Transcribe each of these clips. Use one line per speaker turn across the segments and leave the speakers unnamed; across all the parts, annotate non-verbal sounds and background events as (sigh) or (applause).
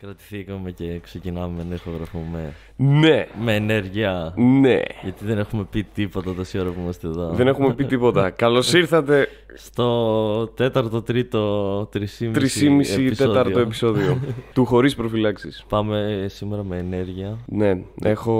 Κρατηθήκαμε και ξεκινάμε να ηχογραφούμε. Ναι. Με ενέργεια. Ναι. Γιατί δεν έχουμε πει τίποτα τόση ώρα που είμαστε εδώ. Δεν έχουμε πει τίποτα. (laughs) Καλώς ήρθατε. Στο τέταρτο, τρίτο, τρισήμιση. τέταρτο επεισόδιο. (laughs) του χωρίς προφυλάξεις. Πάμε σήμερα με ενέργεια.
Ναι. Έχω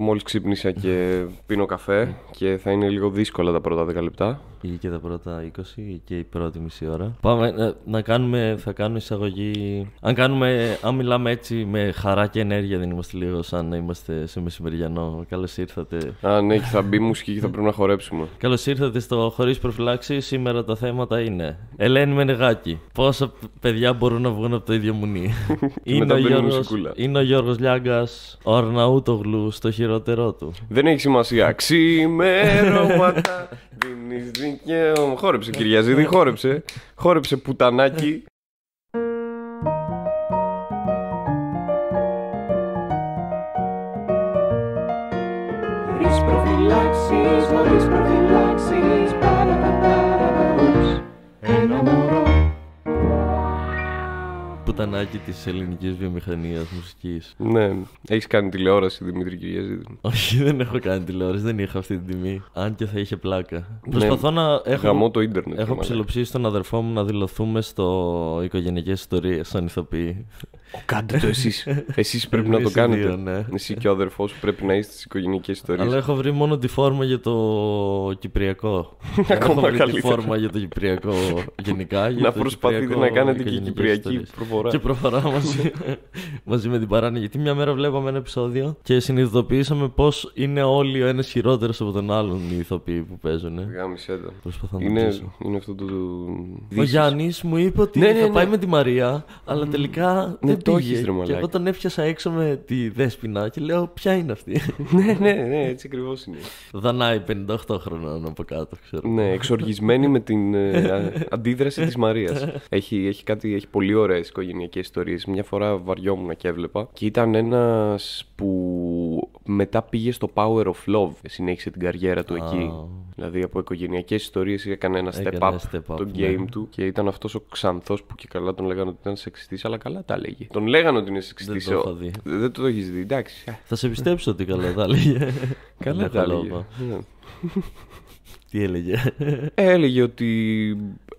μόλις ξύπνησα και (laughs) πίνω καφέ και θα είναι λίγο δύσκολα τα πρώτα 10 λεπτά ή και τα πρώτα 20
και η πρώτη μισή ώρα. Πάμε ε, να, κάνουμε, θα κάνουμε εισαγωγή. Αν, κάνουμε, αν μιλάμε έτσι με χαρά και ενέργεια, δεν είμαστε λίγο σαν να είμαστε σε μεσημεριανό. Καλώς ήρθατε. Α, ναι, θα μπει μουσική και θα πρέπει να χορέψουμε. Καλώς ήρθατε στο Χωρίς Προφυλάξεις. Σήμερα τα θέματα είναι Ελένη Μενεγάκη. Πόσα παιδιά μπορούν να βγουν από το ίδιο μουνί. (laughs) είναι, ο Γιώργος, είναι ο Γιώργος Λιάγκας, ο Αρναούτογλου στο χειρότερό του. Δεν έχει σημασία. (laughs) Ξημερώματα.
Δίνεις δικαίωμα. Χόρεψε, Κυριαζίδη, ναι. χόρεψε. Χόρεψε, πουτανάκι. Χωρίς προφυλάξεις, χωρίς προφυλάξεις
κοτανάκι της ελληνικής βιομηχανίας μουσικής. Ναι. Έχεις κάνει τηλεόραση, Δημήτρη Κυριαζή. Όχι, δεν έχω κάνει τηλεόραση, δεν είχα αυτή την τιμή. Αν και θα είχε πλάκα. Ναι. Προσπαθώ να έχω. Γαμώ το ίντερνετ. Έχω ψηλοψήσει τον αδερφό μου να δηλωθούμε στο οικογενειακές ιστορίες, σαν ηθοποιοί. Κάντε το εσείς. Εσείς πρέπει να το κάνετε. Ναι. Εσύ και ο αδερφός πρέπει να είστε στις οικογενειακές ιστορίες. Αλλά έχω βρει μόνο τη φόρμα για το Κυπριακό. (laughs) Ακόμα έχω καλύτερα. τη φόρμα για το Κυπριακό γενικά. Για να προσπαθείτε να κάνετε και Κυπριακή και προφορά μαζί, μαζί με την παράνοια. Γιατί μια μέρα βλέπαμε ένα επεισόδιο και συνειδητοποιήσαμε πώς είναι όλοι ο ένας χειρότερος από τον άλλον οι ηθοποιοί που παίζουν. Γάμισε το. Προσπαθώ να είναι, είναι αυτό το. Ο Γιάννης μου είπε ότι θα ναι, ναι, ναι. πάει με τη Μαρία, αλλά τελικά δεν το πήγε. Και εγώ τον έπιασα έξω με τη Δέσπινα και λέω Ποια είναι αυτή. (laughs) ναι, ναι, ναι, έτσι ακριβώς είναι. Δανάει 58 χρονών από κάτω, ξέρω. Ναι, εξοργισμένη
με την ε, (laughs) αντίδραση της Μαρίας. (laughs) Έχει, έχει κάτι, έχει πολύ οικογενειακέ ιστορίες. Μια φορά βαριόμουν και έβλεπα. Και ήταν ένας που μετά πήγε στο Power of Love. Συνέχισε την καριέρα του εκεί. Δηλαδή από οικογενειακές ιστορίες έκανε ένα step up, το ναι. game του. Και ήταν αυτός ο ξανθός που και καλά τον λέγανε ότι ήταν σεξιστής, αλλά καλά τα λέγε. Τον λέγανε ότι είναι σεξιστή. Δεν το, Δεν το έχεις δει, εντάξει. Ε. Θα σε πιστέψω ότι καλά τα λέγε. (laughs) καλά τα λέγε. Ναι. Τι έλεγε. Ε, έλεγε ότι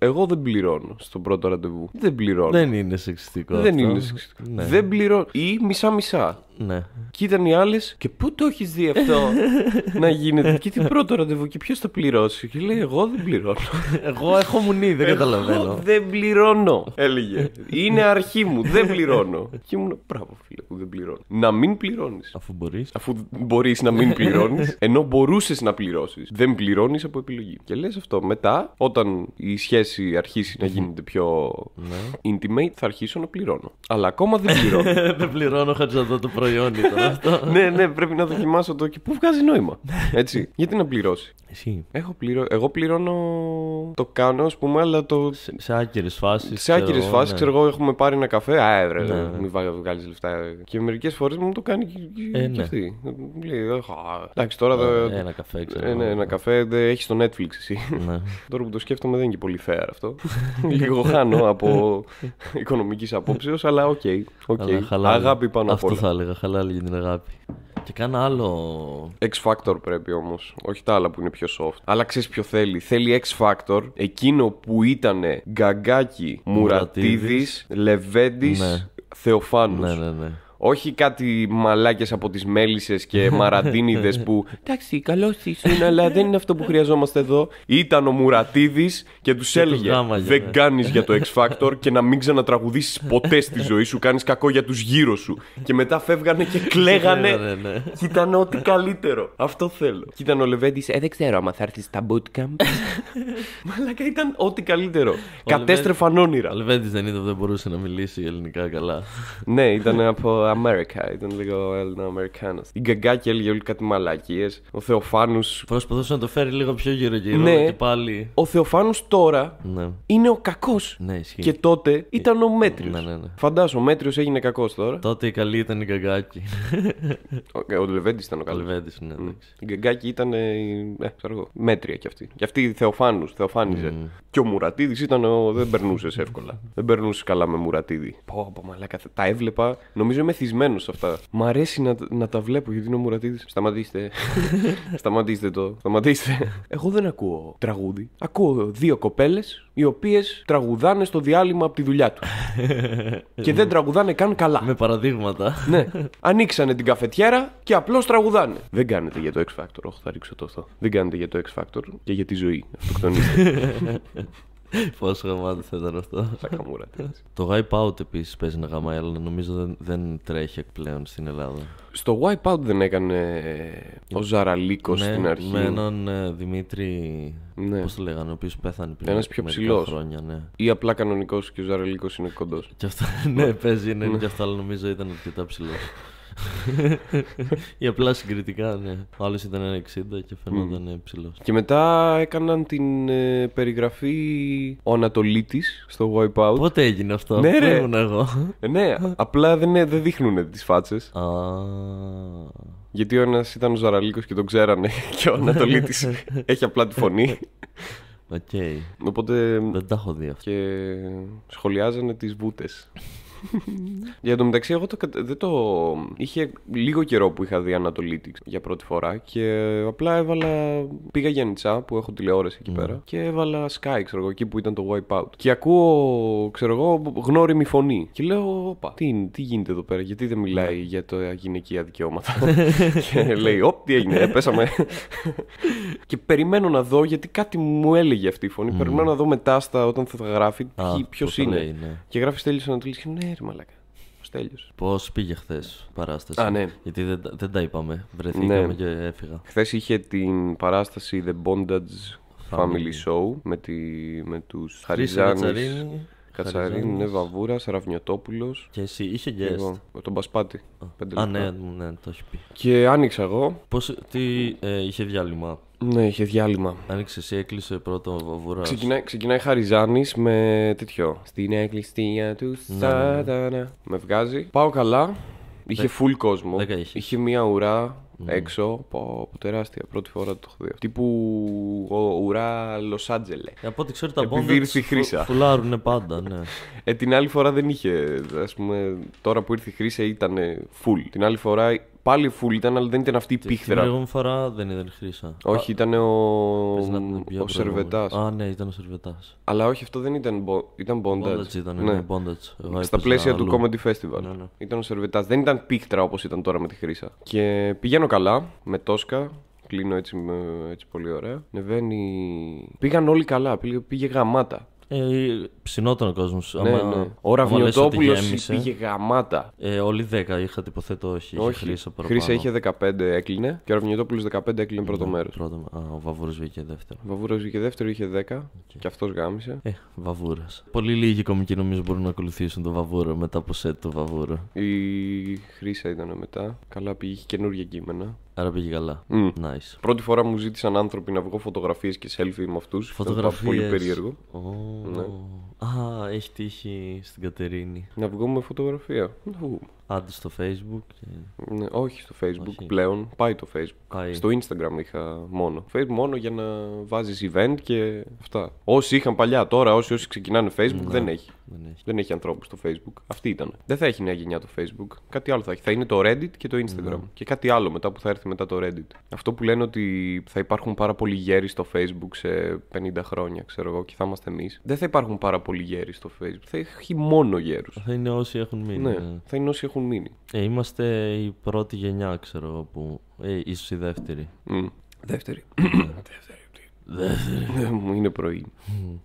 εγώ δεν πληρώνω στον πρώτο ραντεβού. Δεν πληρώνω. Δεν είναι σεξιστικό. Δεν είναι σεξιστικό. Ναι. Δεν πληρώνω. Ή μισά-μισά. Ναι. Και ήταν οι άλλες, και πού το έχεις δει αυτό (laughs) να γίνεται. Και τι πρώτο ραντεβού, και ποιος θα πληρώσει. Και λέει, Εγώ δεν πληρώνω. Εγώ έχω μουνή,
δεν καταλαβαίνω.
Δεν πληρώνω, έλεγε. (laughs) Είναι αρχή μου, δεν πληρώνω. Και ήμουν, Μπράβο, φίλε, που δεν πληρώνω. Να μην πληρώνεις. Αφού μπορείς. Αφού μπορείς να μην (laughs) πληρώνεις, ενώ μπορούσες να πληρώσεις. Δεν πληρώνεις από επιλογή. Και λες αυτό. Μετά, όταν η σχέση αρχίσει να γίνεται πιο ναι. intimate, θα αρχίσω να πληρώνω. Αλλά ακόμα δεν πληρώνω.
Δεν πληρώνω, χατζαδό το πρώτο προϊόν ήταν (laughs) αυτό. ναι, ναι,
πρέπει να δοκιμάσω το και πού βγάζει νόημα. Ναι. Έτσι. Γιατί να πληρώσει. Εσύ. Έχω πληρω... Εγώ πληρώνω. Το κάνω, ας πούμε,
αλλά το. Σε, σε άκυρες φάσεις. Σε άκυρες φάσεις, ναι. ξέρω
εγώ, έχουμε πάρει ένα καφέ. έβρε. Ε, ναι. ναι. μην βγάλεις λεφτά. Και μερικές φορές μου το κάνει και, ε, ναι. αυτή. εντάξει, τώρα. Ε, ένα καφέ, ξέρω. Ε, ναι, ένα καφέ έχει στο Netflix εσύ. Ναι. (laughs) τώρα που το σκέφτομαι δεν είναι και πολύ fair αυτό. (laughs) Λίγο χάνω από οικονομικής απόψεως, αλλά οκ. Okay, okay. Αγάπη πάνω από όλα. Αυτό θα έλεγα χαλάλι για την αγάπη. Και κάνα άλλο. X Factor πρέπει όμως. Όχι τα άλλα που είναι πιο soft. Αλλά ξέρεις ποιο θέλει. Θέλει X Factor εκείνο που ήταν Γκαγκάκι Μουρατίδη, Λεβέντης, ναι. ναι. Ναι, ναι, ναι. Όχι κάτι μαλάκες από τις μέλισσες και (laughs) μαραντίνιδες που «Εντάξει, καλός ήσουν, αλλά δεν είναι αυτό που χρειαζόμαστε εδώ». Ήταν ο Μουρατίδης και τους έλεγε «Δεν ναι». κάνεις για το (laughs) X Factor και να μην ξανατραγουδήσεις ποτέ στη ζωή σου, κάνεις κακό για τους γύρω σου». Και μετά φεύγανε και (laughs) κλαίγανε και ήταν ναι. ό,τι καλύτερο. Αυτό θέλω. Και ήταν ο Λεβέντης «Ε, δεν ξέρω άμα θα έρθεις στα bootcamp».
Μαλάκα ήταν ό,τι καλύτερο. Κατέστρεφαν όνειρα. Ο Λεβέντης δεν είδε δεν μπορούσε να μιλήσει ελληνικά καλά. Ναι,
ήταν από America. Ήταν Ελληνοαμερικάνο. Η Γκαγκάκη έλεγε όλοι κάτι μαλακίες. Ο Θεοφάνους. Προσπαθούσε να το φέρει λίγο πιο γύρω-γύρω. Ναι, και πάλι. Ο Θεοφάνους τώρα ναι. είναι ο κακός. Ναι, ισχύει. Και τότε ήταν ο ε, μέτριος. Ναι, ναι, ναι. Φαντάζομαι, ο μέτριος έγινε κακός τώρα. Τότε η καλή ήταν η Γκαγκάκη. Ο, ο Λεβέντης ήταν ο καλός. Λεβέντης, ναι, mm. Η Γκαγκάκη ήταν. Ε, ε, ξέρω, μέτρια κι αυτή. Και αυτή η Θεοφάνους, Θεοφάνιζε. Mm. Και ο Μουρατίδης ήταν. Ο... δεν περνούσες εύκολα. (laughs) δεν περνούσες καλά με Μουρατίδη. Πω, πω μαλάκα. Τα έβλεπα. Νομίζω είμαι μεθυσμένο αυτά. Μ' αρέσει να, να τα βλέπω γιατί είναι ο Μουρατίδης. Σταματήστε. (laughs) Σταματήστε το. Σταματήστε. Εγώ δεν ακούω τραγούδι. Ακούω δύο κοπέλες οι οποίες τραγουδάνε στο διάλειμμα από τη δουλειά τους. (laughs) και δεν τραγουδάνε καν καλά. Με παραδείγματα. (laughs) ναι. Ανοίξανε την καφετιέρα και απλώς τραγουδάνε. Δεν κάνετε για το X Factor.
Όχι, θα ρίξω το αυτό. Δεν κάνετε για το X Factor και για τη ζωή. Αυτοκτονίστε. (laughs) Πόσο γαμάτο θα ήταν αυτό. Θα χαμούρα. Το Wipeout επίσης παίζει να γαμάει, αλλά νομίζω δεν, δεν τρέχει πλέον στην Ελλάδα. Στο Wipeout δεν έκανε ε, ο ε, Ζαραλίκος
ναι, στην αρχή. Με
έναν ε, Δημήτρη. Ναι. Πώς το λέγανε, ο οποίος πέθανε πριν. Ένας πιο ψηλό. Ναι. Ή απλά κανονικός και ο Ζαραλίκος είναι κοντός. (laughs) ναι, παίζει, είναι και ναι. αυτό, αλλά νομίζω ήταν αρκετά ψηλός. (laughs) Ή απλά συγκριτικά, ναι. Ο άλλος ήταν 60 και φαινόταν mm. ψηλό.
Και μετά έκαναν την ε, περιγραφή Ο Ανατολίτης στο Wipeout. Πότε έγινε αυτό, ναι, ήμουν εγώ. Ε, ναι, απλά δεν, ε, δεν δείχνουν τις φάτσες. Γιατί ο ένας ήταν ο Ζαραλίκος και τον ξέρανε (laughs) και ο Ανατολίτης (laughs) έχει απλά τη φωνή. Οκ. Okay. Οπότε. Δεν τα έχω δει Και σχολιάζανε τις βούτες. Για το μεταξύ, εγώ το, δεν το. Είχε λίγο καιρό που είχα δει Analytics για πρώτη φορά και απλά έβαλα. Πήγα για που έχω τηλεόραση εκεί ναι. πέρα και έβαλα Sky, ξέρω εγώ, εκεί που ήταν το Wipeout. Και ακούω, ξέρω εγώ, γνώριμη φωνή. Και λέω, πα, τι, τι γίνεται εδώ πέρα, γιατί δεν μιλάει για το γυναικεία δικαιώματα. (laughs) και λέει, Όπ, τι έγινε, πέσαμε. (laughs) και περιμένω να δω γιατί κάτι μου έλεγε αυτή η φωνή. Mm. Περιμένω να δω μετά στα, όταν θα γράφει γράφει ποιο είναι. Ναι. Και γράφεις τέλειος Ανατολίτη και ναι, μαλακά.
Πώς πήγε χθες παράσταση. Α, ναι. Γιατί δεν, δεν τα είπαμε. Βρεθήκαμε ναι. και έφυγα. Χθες
είχε την παράσταση The Bondage Family, Show με, τη, με τους Χαριζάνη. Κατσαρίν, ναι, Βαβούρα, Αραβνιωτόπουλο. Και εσύ, είχε guest. Εγώ, λοιπόν, με τον Πασπάτη. Α, α ναι,
ναι, το έχει πει. Και άνοιξα εγώ. Πώς, τι ε, είχε διάλειμμα. Ναι, είχε διάλειμμα. Άνοιξε εσύ, έκλεισε πρώτο βαβουρά. Ξεκινάει, ξεκινάει
Χαριζάνης με τέτοιο. Στην εκκλησία του ναι, ναι, ναι. Σάτανα. Με βγάζει. Πάω καλά. Είχε full κόσμο. Είχε. είχε μια ουρά έξω. Πω, τεράστια. Πρώτη φορά το έχω δει. Τύπου ο, ουρά Λος Άντζελε.
Ε, από ό,τι ξέρω τα πόδια χρήσα. φουλάρουν πάντα,
ναι. ε, την άλλη φορά δεν είχε. Ας πούμε, τώρα που ήρθε η χρήσα ήταν full. Την άλλη φορά Πάλι full ήταν, αλλά δεν ήταν αυτή η πίχτρα. Την προηγούμενη
φορά δεν ήταν Χρήσα. Όχι,
ήταν ο, ο, Σερβετάς. Α, ναι, ήταν ο Σερβετάς. Αλλά όχι, αυτό δεν ήταν. Ήταν Bondage. ήταν, ναι. ναι bondage. Στα πλαίσια του Comedy Festival. Ναι, ναι. Ήταν ο Σερβετάς. Δεν ήταν πίχτρα όπως ήταν τώρα με τη Χρήσα. Και πηγαίνω καλά με Τόσκα. Κλείνω έτσι, έτσι πολύ ωραία. Νεβαίνει. Πήγαν όλοι καλά. Πήγε, πήγε γαμάτα.
Ε, ψινόταν ο κόσμος. ναι. ναι. Ο Ραβιωτόπουλο πήγε
γαμάτα. Ε, όλοι 10 είχα τυποθέτω όχι. όχι. Χρήσα Χρήσα είχε 15 έκλεινε και ο Ραβιωτόπουλο 15 έκλεινε ναι, πρώτο μέρος.
Α, ο Βαβούρος βγήκε δεύτερο.
Ο Βαβούρος βγήκε δεύτερο, είχε 10 και αυτός γάμισε. Ε,
Βαβούρας. Πολύ λίγοι κομικοί νομίζω μπορούν να ακολουθήσουν τον Βαβούρο μετά από σετ το Βαβούρο.
Η Χρήσα ήταν μετά. Καλά πήγε, καινούργια κείμενα. Άρα πήγε καλά. Nice. Πρώτη φορά μου ζήτησαν άνθρωποι να βγω φωτογραφίες και selfie με αυτούς. Φωτογραφίε. Πολύ περίεργο. Oh. Ναι. Α, έχει τύχει στην Κατερίνη. Να βγω με φωτογραφία. βγούμε Άντε στο facebook. Ναι, όχι στο facebook πλέον. Πάει το facebook. Στο instagram είχα μόνο. Facebook μόνο για να βάζεις event και αυτά. Όσοι είχαν παλιά τώρα, όσοι, όσοι ξεκινάνε facebook δεν, ναι, έχει. δεν έχει. Δεν ανθρώπους στο facebook. Αυτή ήταν. Δεν θα έχει νέα γενιά το facebook. Κάτι άλλο θα έχει. Θα είναι το reddit και το instagram. Ναι. Και κάτι άλλο μετά που θα έρθει μετά το reddit. Αυτό που λένε ότι θα υπάρχουν πάρα πολλοί γέροι στο facebook σε 50 χρόνια ξέρω εγώ και θα είμαστε εμείς. Δεν θα υπάρχουν πάρα πολλοί γέροι στο facebook.
Θα έχει μόνο γέρους. Θα είναι όσοι έχουν μείνει. Ναι. ναι. Θα είναι όσοι ε, είμαστε η πρώτη γενιά, ξέρω, που... Ε, ίσως η δεύτερη. Δεύτερη. δεύτερη. Δεύτερη. Μου είναι πρωί.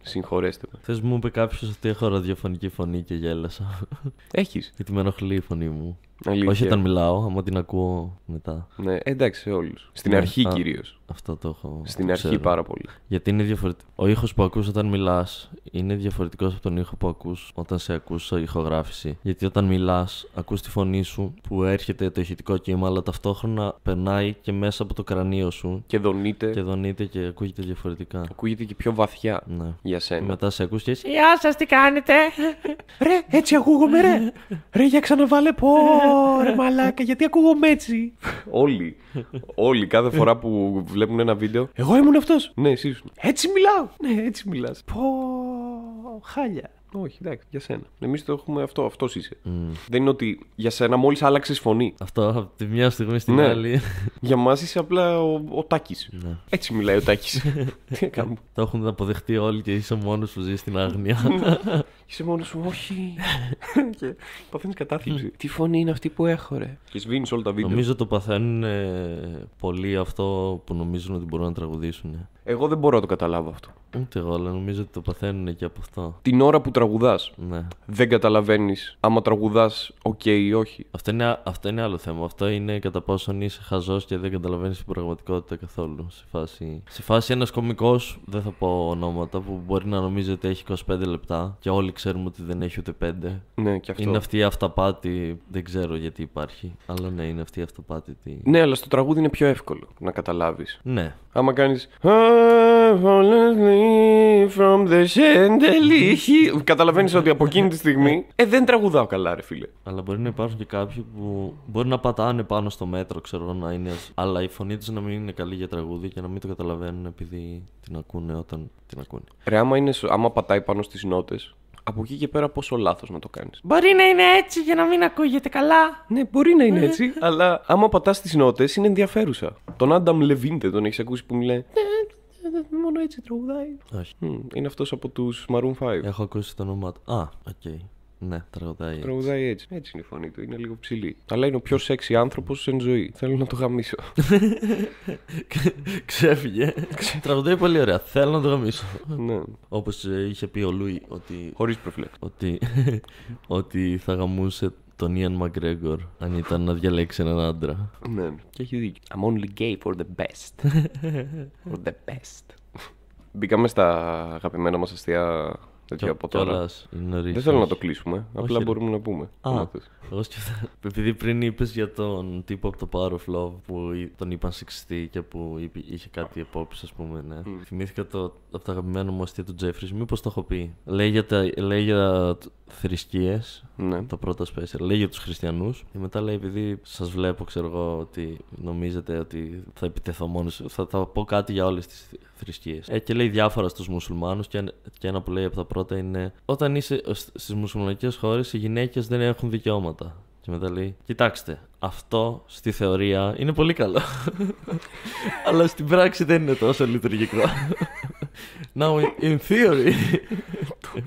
Συγχωρέστε με. Θες μου είπε κάποιος ότι έχω ραδιοφωνική φωνή και γέλασα. Έχεις. Γιατί με ενοχλεί η φωνή μου. Αλήθεια. Όχι όταν μιλάω, άμα την ακούω μετά. Ναι, εντάξει, σε όλους. Στην ναι, αρχή κυρίως. Αυτό το έχω. Στην αρχή ξέρω. πάρα πολύ. Γιατί είναι διαφορετικό. Ο ήχος που ακούς όταν μιλάς είναι διαφορετικός από τον ήχο που ακούς όταν σε σε ηχογράφηση. Γιατί όταν μιλάς, ακούς τη φωνή σου που έρχεται το ηχητικό κύμα, αλλά ταυτόχρονα περνάει και μέσα από το κρανίο σου. Και δονείται. Και δονείται και ακούγεται διαφορετικά. Ακούγεται και πιο βαθιά ναι. για σένα. Μετά σε ακούς και εσύ.
Γεια σας, τι κάνετε. (laughs) ρε, έτσι ακούγομαι, ρε. (laughs)
Ρε, για ξαναβάλε
πω ρε μαλάκα, γιατί ακούγομαι έτσι. Όλοι. Όλοι κάθε φορά που βλέπουν ένα βίντεο. Εγώ ήμουν αυτός. Ναι, εσύ Έτσι μιλάω. Ναι, έτσι μιλάς. Πω. Χάλια. Όχι, εντάξει, για σένα. Εμείς το έχουμε αυτό, αυτός είσαι. Δεν είναι ότι για σένα μόλις άλλαξες φωνή. Αυτό, από τη μια στιγμή στην ναι. άλλη. (laughs) Για μας είσαι απλά ο, ο
Τάκης. Ναι. Έτσι μιλάει ο Τάκης. (laughs) Τι Το έχουν αποδεχτεί όλοι και είσαι μόνος που ζεις στην άγνοια. Ναι.
(laughs) είσαι μόνος σου, όχι. και παθαίνεις κατάθλιψη. Τι φωνή είναι αυτή που έχω, ρε.
Και σβήνεις όλα τα βίντεο. Νομίζω το παθαίνουν ε, πολλοί αυτό που νομίζουν ότι μπορούν να τραγουδήσουν. Εγώ δεν μπορώ να το καταλάβω αυτό. Ούτε εγώ, αλλά νομίζω ότι το παθαίνουν και από αυτό. Την ώρα που τραγουδάς. Ναι. Δεν καταλαβαίνεις άμα τραγουδάς, οκ ή όχι. Αυτό είναι, αυτό είναι άλλο θέμα. Αυτό είναι κατά πόσον είσαι χαζός και δεν καταλαβαίνεις την πραγματικότητα καθόλου. Σε φάση, σε φάση ένας κωμικός, δεν θα πω ονόματα, που μπορεί να νομίζει ότι έχει 25 λεπτά και όλοι ξέρουμε ότι δεν έχει ούτε 5. Ναι, και αυτό. Είναι αυτή η αυταπάτη. Δεν ξέρω γιατί υπάρχει. Αλλά ναι, είναι αυτή η αυταπάτη. Ναι, αλλά στο
τραγούδι είναι πιο εύκολο
να καταλάβεις. Ναι.
Άμα κάνεις follows me from the chandelier.
Καταλαβαίνεις ότι από εκείνη τη στιγμή. Ε, δεν τραγουδάω καλά, ρε φίλε. Αλλά μπορεί να υπάρχουν και κάποιοι που μπορεί να πατάνε πάνω στο μέτρο, ξέρω να είναι. Αλλά η φωνή τους να μην είναι καλή για τραγούδι και να μην το καταλαβαίνουν επειδή την ακούνε όταν την ακούνε.
Ρε, άμα, είναι, άμα πατάει πάνω στις νότες, από εκεί και πέρα πόσο λάθος να το κάνεις.
Μπορεί να είναι έτσι για να μην ακούγεται καλά.
Ναι, μπορεί να είναι ε. έτσι, αλλά άμα πατάς τι νότες είναι ενδιαφέρουσα. Τον Άνταμ Λεβίντε τον έχεις ακούσει που μιλάει. Ε, μόνο έτσι τραγουδάει. Όχι. είναι αυτός από τους Maroon 5. Έχω ακούσει το όνομά του. Α, οκ. Okay. Ναι, τραγουδάει έτσι. Τραγουδάει έτσι. Έτσι είναι η φωνή του, είναι λίγο ψηλή. Αλλά είναι ο πιο σεξι άνθρωπος εν ζωή. Θέλω να το γαμίσω.
(laughs) Ξέφυγε. τραγουδάει πολύ ωραία. Θέλω να το γαμίσω. Ναι. Όπως είχε πει ο Λουί ότι. Χωρίς προφλέξ. (laughs) ότι θα γαμούσε τον Ιαν Μαγκρέγκορ αν ήταν να διαλέξει έναν άντρα. Ναι. Και έχει δίκιο. I'm only gay for the best. (laughs)
for the best. Μπήκαμε στα αγαπημένα μας αστεία τέτοια από τώρα. Δεν θέλω να το κλείσουμε. Όχι. Απλά μπορούμε να πούμε. Α,
εγώ σκεφτά... Επειδή πριν είπες για τον τύπο από το Power of Love που τον είπαν σεξιστή και που είχε κάτι απόψη, ας πούμε. Ναι. Mm. Θυμήθηκα το, από το αγαπημένο μου αστείο του Τζέφρι. Μήπως το έχω πει. Λέει για, τα, για θρησκείες. Ναι. Το πρώτο special. Λέει για τους χριστιανούς. Και μετά λέει επειδή σας βλέπω, ξέρω εγώ, ότι νομίζετε ότι θα επιτεθώ μόνος. Θα, θα πω κάτι για όλες τις θρησκείες. Ε, και λέει διάφορα στους μουσουλμάνους και, και ένα που λέει από τα πρώτα είναι όταν είσαι στις μουσουλμανικές χώρες οι γυναίκες δεν έχουν δικαιώματα. Και μετά λέει, κοιτάξτε, αυτό στη θεωρία είναι πολύ καλό. (laughs) Αλλά στην πράξη δεν είναι τόσο λειτουργικό. Now, in theory.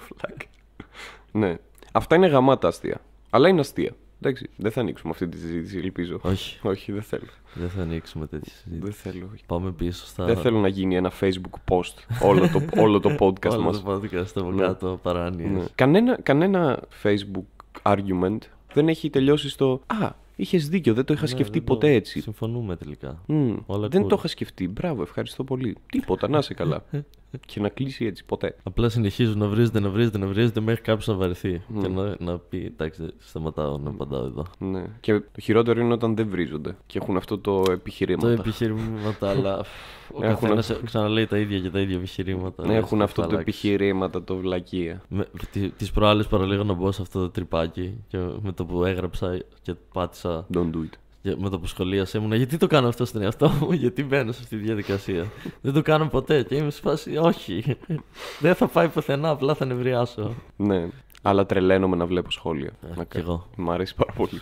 (laughs)
ναι. Αυτά είναι γαμάτα αστεία. Αλλά είναι αστεία. Εντάξει, δεν θα ανοίξουμε αυτή τη συζήτηση, ελπίζω. Όχι. (laughs) Όχι, δεν θέλω. Δεν θα ανοίξουμε τέτοια συζήτηση. Δεν θέλω. Πάμε πίσω στα. Δεν θέλω να γίνει ένα Facebook post όλο το, (laughs) όλο το podcast μα. Όλο το podcast από ναι. κάτω, παράνοιε. Ναι. Κανένα, κανένα Facebook argument δεν έχει τελειώσει στο. Α, Είχες δίκιο, δεν το είχα ναι, σκεφτεί ποτέ έτσι. Συμφωνούμε τελικά. Mm. δεν το είχα σκεφτεί. Μπράβο, ευχαριστώ πολύ. Τίποτα, να είσαι καλά. (laughs) (laughs) και να κλείσει έτσι ποτέ.
Απλά συνεχίζουν να βρίζονται, να βρίζονται, να βρίζονται μέχρι κάποιος να βαρεθεί. Ναι. Και να, να πει, εντάξει, σταματάω να απαντάω εδώ. Ναι. Και το χειρότερο είναι όταν δεν βρίζονται και έχουν αυτό το επιχειρήμα. Το επιχειρήματα, αλλά. Ο έχουν... ξαναλέει τα ίδια και τα ίδια επιχειρήματα. Ναι, έχουν αυτό το επιχειρήματα, το βλακεία. Τις προάλλες παραλίγο να μπω σε αυτό το τρυπάκι και με το που έγραψα και πάτησα. Don't do it με το που σχολίασα μου, ναι, γιατί το κάνω αυτό στον εαυτό μου, (laughs) γιατί μπαίνω σε αυτή τη διαδικασία. δεν το κάνω ποτέ και είμαι σε όχι. (laughs) δεν θα πάει πουθενά, απλά θα νευριάσω. Ναι. Αλλά τρελαίνομαι να βλέπω σχόλια. Ε, να... εγώ. Μ' αρέσει πάρα πολύ.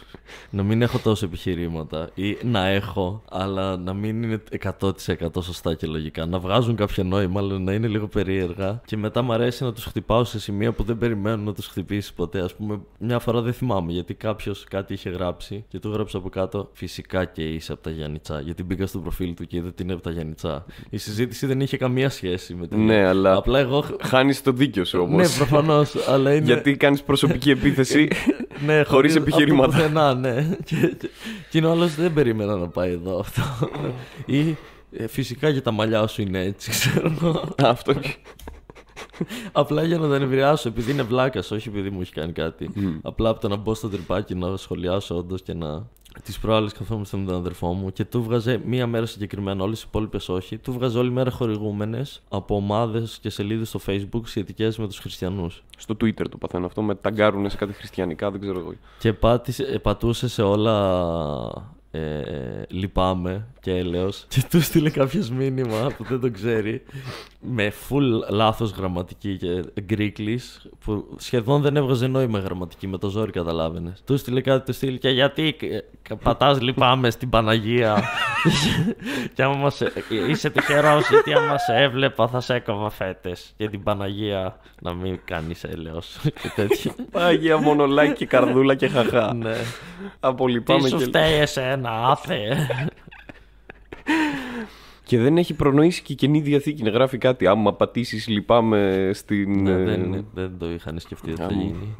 να μην έχω τόσο επιχειρήματα ή να έχω, αλλά να μην είναι 100% σωστά και λογικά. Να βγάζουν κάποιο νόημα, αλλά να είναι λίγο περίεργα. Και μετά μου αρέσει να τους χτυπάω σε σημεία που δεν περιμένουν να τους χτυπήσεις ποτέ. Ας πούμε, μια φορά δεν θυμάμαι γιατί κάποιος κάτι είχε γράψει και του γράψα από κάτω. Φυσικά και είσαι από τα Γιάννητσά. Γιατί μπήκα στο προφίλ του και είδα την είναι από τα Γιάννητσά. Η συζήτηση δεν είχε καμία σχέση με την.
Ναι, αλλά. Απλά εγώ. Χάνεις το δίκιο σου όμω. ναι, προφανώς, αλλά (laughs) είναι. Γιατί γιατί κάνεις προσωπική επίθεση. (laughs) ναι, χωρί επιχειρήματα. Πουθενά,
ναι. Και, και είναι άλλος δεν περίμενα να πάει εδώ αυτό. Ή ε, φυσικά για τα μαλλιά σου είναι έτσι, ξέρω. αυτό και. Απλά για να τον ευρεάσω, επειδή είναι βλάκας, όχι επειδή μου έχει κάνει κάτι. Απλά από το να μπω στο τρυπάκι να σχολιάσω όντως και να τις προάλλες καθόμουν στον τον αδερφό μου και του βγάζε μία μέρα συγκεκριμένα, όλες οι υπόλοιπες όχι. Του βγάζε όλη μέρα χορηγούμενες από ομάδες και σελίδες στο Facebook σχετικές με τους χριστιανούς. Στο Twitter το παθαίνω αυτό, με ταγκάρουνε σε κάτι χριστιανικά, δεν ξέρω εγώ. Και πάτησε, ε, πατούσε σε όλα ε, ε, λυπάμαι και έλεος και του στείλε κάποιος μήνυμα που δεν το ξέρει με full λάθος γραμματική και γκρίκλης που σχεδόν δεν έβγαζε νόημα γραμματική με το ζόρι καταλάβαινες. Του στείλε κάτι, του στείλε και γιατί ε, πατάς λυπάμαι στην Παναγία (laughs) και άμα μας, ε, είσαι τυχερός γιατί άμα σε έβλεπα θα σε έκοβα φέτες και την Παναγία να μην κάνεις έλεος (laughs) και τέτοια. Παναγία μονολάκι
καρδούλα και χαχά. ναι.
Από Τι σου και... φταίει εσένα άθε. Και
δεν έχει προνοήσει και η καινή διαθήκη να γράφει κάτι. Άμα πατήσεις, λυπάμαι στην. Ναι, ε, δεν,
δεν το είχαν σκεφτεί ότι θα γίνει.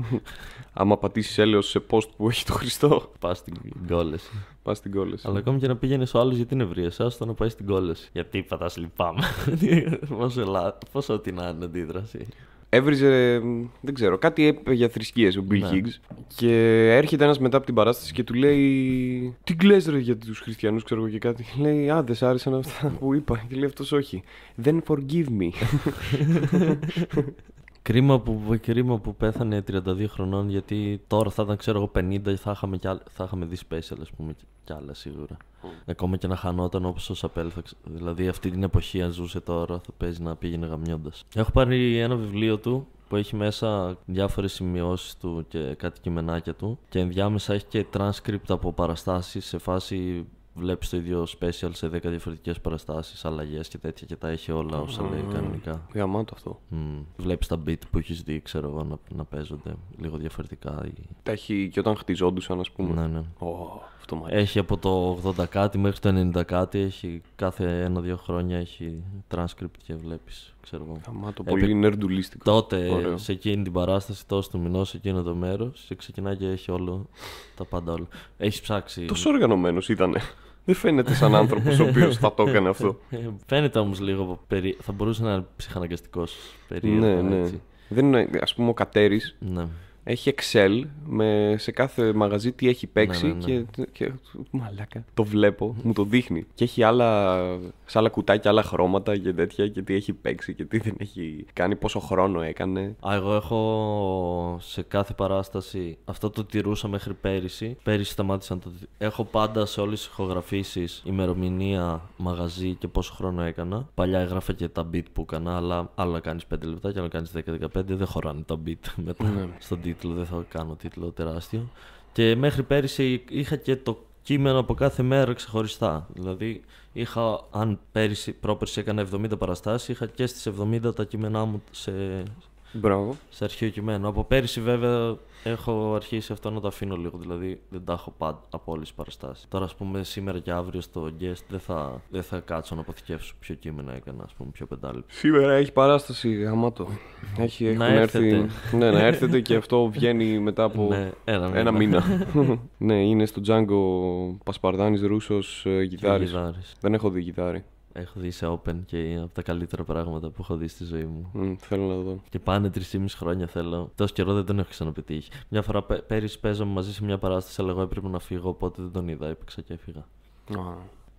Άμα πατήσεις έλεος σε post που έχει το Χριστό. Πας στην κόλεση. Πας στην κόλεση. Αλλά ακόμη και να πήγαινε ο άλλος γιατί την ευρεία το να πάει στην κόλεση. Γιατί πατά λυπάμαι. (laughs) Πόσο, ό,τι να την αντίδραση έβριζε,
δεν ξέρω, κάτι έπαιγε για θρησκείες ο Bill ναι. Higgs και έρχεται ένας μετά από την παράσταση και του λέει «Τι κλαις για τους χριστιανούς» ξέρω εγώ και κάτι. Λέει «Α, δεν σ' άρεσαν αυτά που
είπα» και λέει αυτός «Όχι». «Then forgive me». (laughs) (laughs) Κρίμα που, κρίμα που πέθανε 32 χρονών γιατί τώρα θα ήταν ξέρω εγώ 50 θα είχαμε, θα είχαμε δει special ας πούμε κι άλλα σίγουρα. Mm. Ακόμα και να χανόταν όπως ο Σαπέλ. Δηλαδή αυτή την εποχή αν ζούσε τώρα θα παίζει να πήγαινε γαμιώντας. Έχω πάρει ένα βιβλίο του που έχει μέσα διάφορες σημειώσεις του και κάτι κειμενάκια του και ενδιάμεσα έχει και transcript από παραστάσεις σε φάση βλέπεις το ίδιο special σε 10 διαφορετικές παραστάσεις, αλλαγές και τέτοια και τα έχει όλα όσα λέει mm. κανονικά. Γαμάτο αυτό. Mm. Βλέπεις τα beat που έχεις δει, ξέρω εγώ, να, παίζονται λίγο διαφορετικά. Τα έχει και όταν χτιζόντουσαν, ας πούμε. Ναι, ναι. Έχει από το 80 κάτι μέχρι το 90 κάτι, έχει κάθε ένα-δύο χρόνια έχει transcript και βλέπεις. Ξέρω εγώ. Αμά το πολύ Επί... νερντουλίστικο. Τότε σε εκείνη την παράσταση, τόσο του μηνός, σε εκείνο το μέρος, ξεκινάει και έχει όλο τα πάντα όλα. Έχεις ψάξει. Τόσο οργανωμένος ήταν. Δεν φαίνεται σαν άνθρωπος ο οποίος θα το έκανε αυτό. (laughs) Ε, φαίνεται όμως λίγο. Περί... Θα μπορούσε να είναι ψυχαναγκαστικός περίεργο.
Ναι, ναι. ας πούμε, ο Κατέρης. Ναι έχει Excel με σε κάθε μαγαζί τι έχει παίξει ναι, ναι, ναι. Και, και, Μαλάκα. Το βλέπω, μου το δείχνει. Και έχει άλλα, σε κουτάκια, άλλα χρώματα και τέτοια και τι έχει παίξει και τι δεν έχει κάνει, πόσο χρόνο έκανε.
Α, εγώ έχω σε κάθε παράσταση. Αυτό το τηρούσα μέχρι πέρυσι. Πέρυσι σταμάτησαν το. Έχω πάντα σε όλες τις ηχογραφήσεις ημερομηνία, μαγαζί και πόσο χρόνο έκανα. Παλιά έγραφα και τα beat που έκανα, αλλά άλλο να κάνεις 5 λεπτά και άλλο να κάνεις 10-15. Δεν χωράνε τα beat (laughs) μετά στον τίτλο, δεν θα κάνω τίτλο τεράστιο. Και μέχρι πέρυσι είχα και το κείμενο από κάθε μέρα ξεχωριστά. Δηλαδή, είχα, αν πέρυσι, πρόπερσι έκανα 70 παραστάσεις, είχα και στις 70 τα κείμενά μου σε, Μπράβο. Σε αρχείο κειμένο. Από πέρυσι, βέβαια, έχω αρχίσει αυτό να το αφήνω λίγο. Δηλαδή, δεν τα έχω πάντα από όλες τις παραστάσεις. Τώρα, ας πούμε, σήμερα και αύριο στο guest δεν θα, δεν θα κάτσω να αποθηκεύσω ποιο κείμενο έκανα, ας πούμε, πιο πεντάλεπτο.
Σήμερα έχει παράσταση γαμάτο. Έχει, να έρθει. ναι, να έρθετε και αυτό βγαίνει μετά από ναι, ένα, ένα μήνα. ναι, είναι στο Django Πασπαρδάνης Ρούσος ε, γιτάρι. Δεν έχω δει γιδάρι έχω
δει σε open και είναι από τα καλύτερα πράγματα που έχω δει στη ζωή μου. Mm, θέλω να δω. Και πάνε 3,5 χρόνια θέλω. Τόσο καιρό δεν τον έχω ξαναπετύχει. Μια φορά πέρυσι παίζαμε μαζί σε μια παράσταση, αλλά εγώ έπρεπε να φύγω, οπότε δεν τον είδα. Έπαιξα και έφυγα.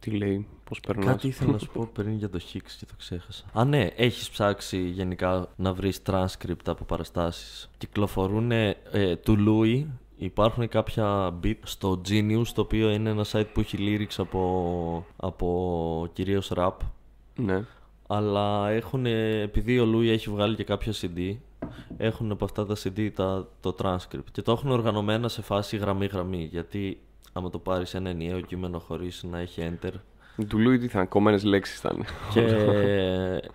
τι λέει, πώς περνάς. Κάτι ήθελα να σου πω πριν για το Hicks και το ξέχασα. Α, ναι, έχεις ψάξει γενικά να βρεις transcript από παραστάσεις. Κυκλοφορούν ε, του Λούι Υπάρχουν κάποια beat στο Genius, το οποίο είναι ένα site που έχει lyrics από, από κυρίως rap. Ναι. Αλλά έχουν, επειδή ο Λούι έχει βγάλει και κάποια CD, έχουν από αυτά τα CD τα, το transcript και το έχουν οργανωμένα σε φάση γραμμή-γραμμή. Γιατί άμα το πάρεις ένα ενιαίο κείμενο χωρίς να έχει enter.
Του Λούι τι θα κομμένες λέξεις ήταν.
Και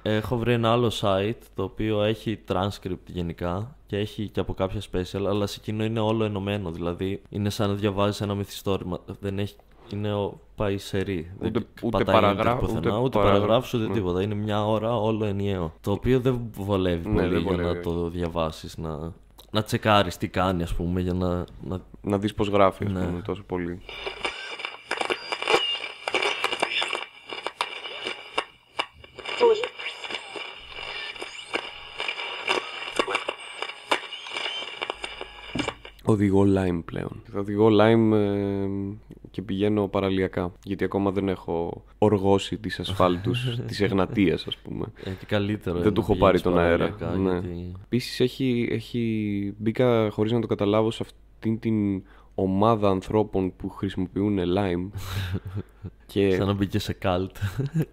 έχω βρει ένα άλλο site το οποίο έχει transcript γενικά και έχει και από κάποια special, αλλά σε εκείνο είναι όλο ενωμένο. Δηλαδή είναι σαν να διαβάζεις ένα μυθιστόρημα. Δεν έχει, είναι ο, πάει Ούτε, δεν ούτε ούτε, ούτε ναι. τίποτα. Είναι μια ώρα όλο ενιαίο. Το οποίο δεν βολεύει ναι, πολύ για να το διαβάσεις, να, να τσεκάρεις τι κάνει, ας πούμε, για να. Να, να δεις πώς γράφει, ναι. πούμε, τόσο πολύ.
Οδηγώ Lime πλέον. Θα οδηγώ Lime ε, και πηγαίνω παραλιακά. Γιατί ακόμα δεν έχω οργώσει τις ασφάλτους (laughs) τη Εγνατίας, ας πούμε. Ε, καλύτερο. Δεν του έχω πάρει τον αέρα. Ναι. Επίσης, έχει, έχει, μπήκα χωρίς να το καταλάβω σε αυτήν την ομάδα ανθρώπων που χρησιμοποιούν Lime. (laughs) και... Σαν να μπήκε σε cult.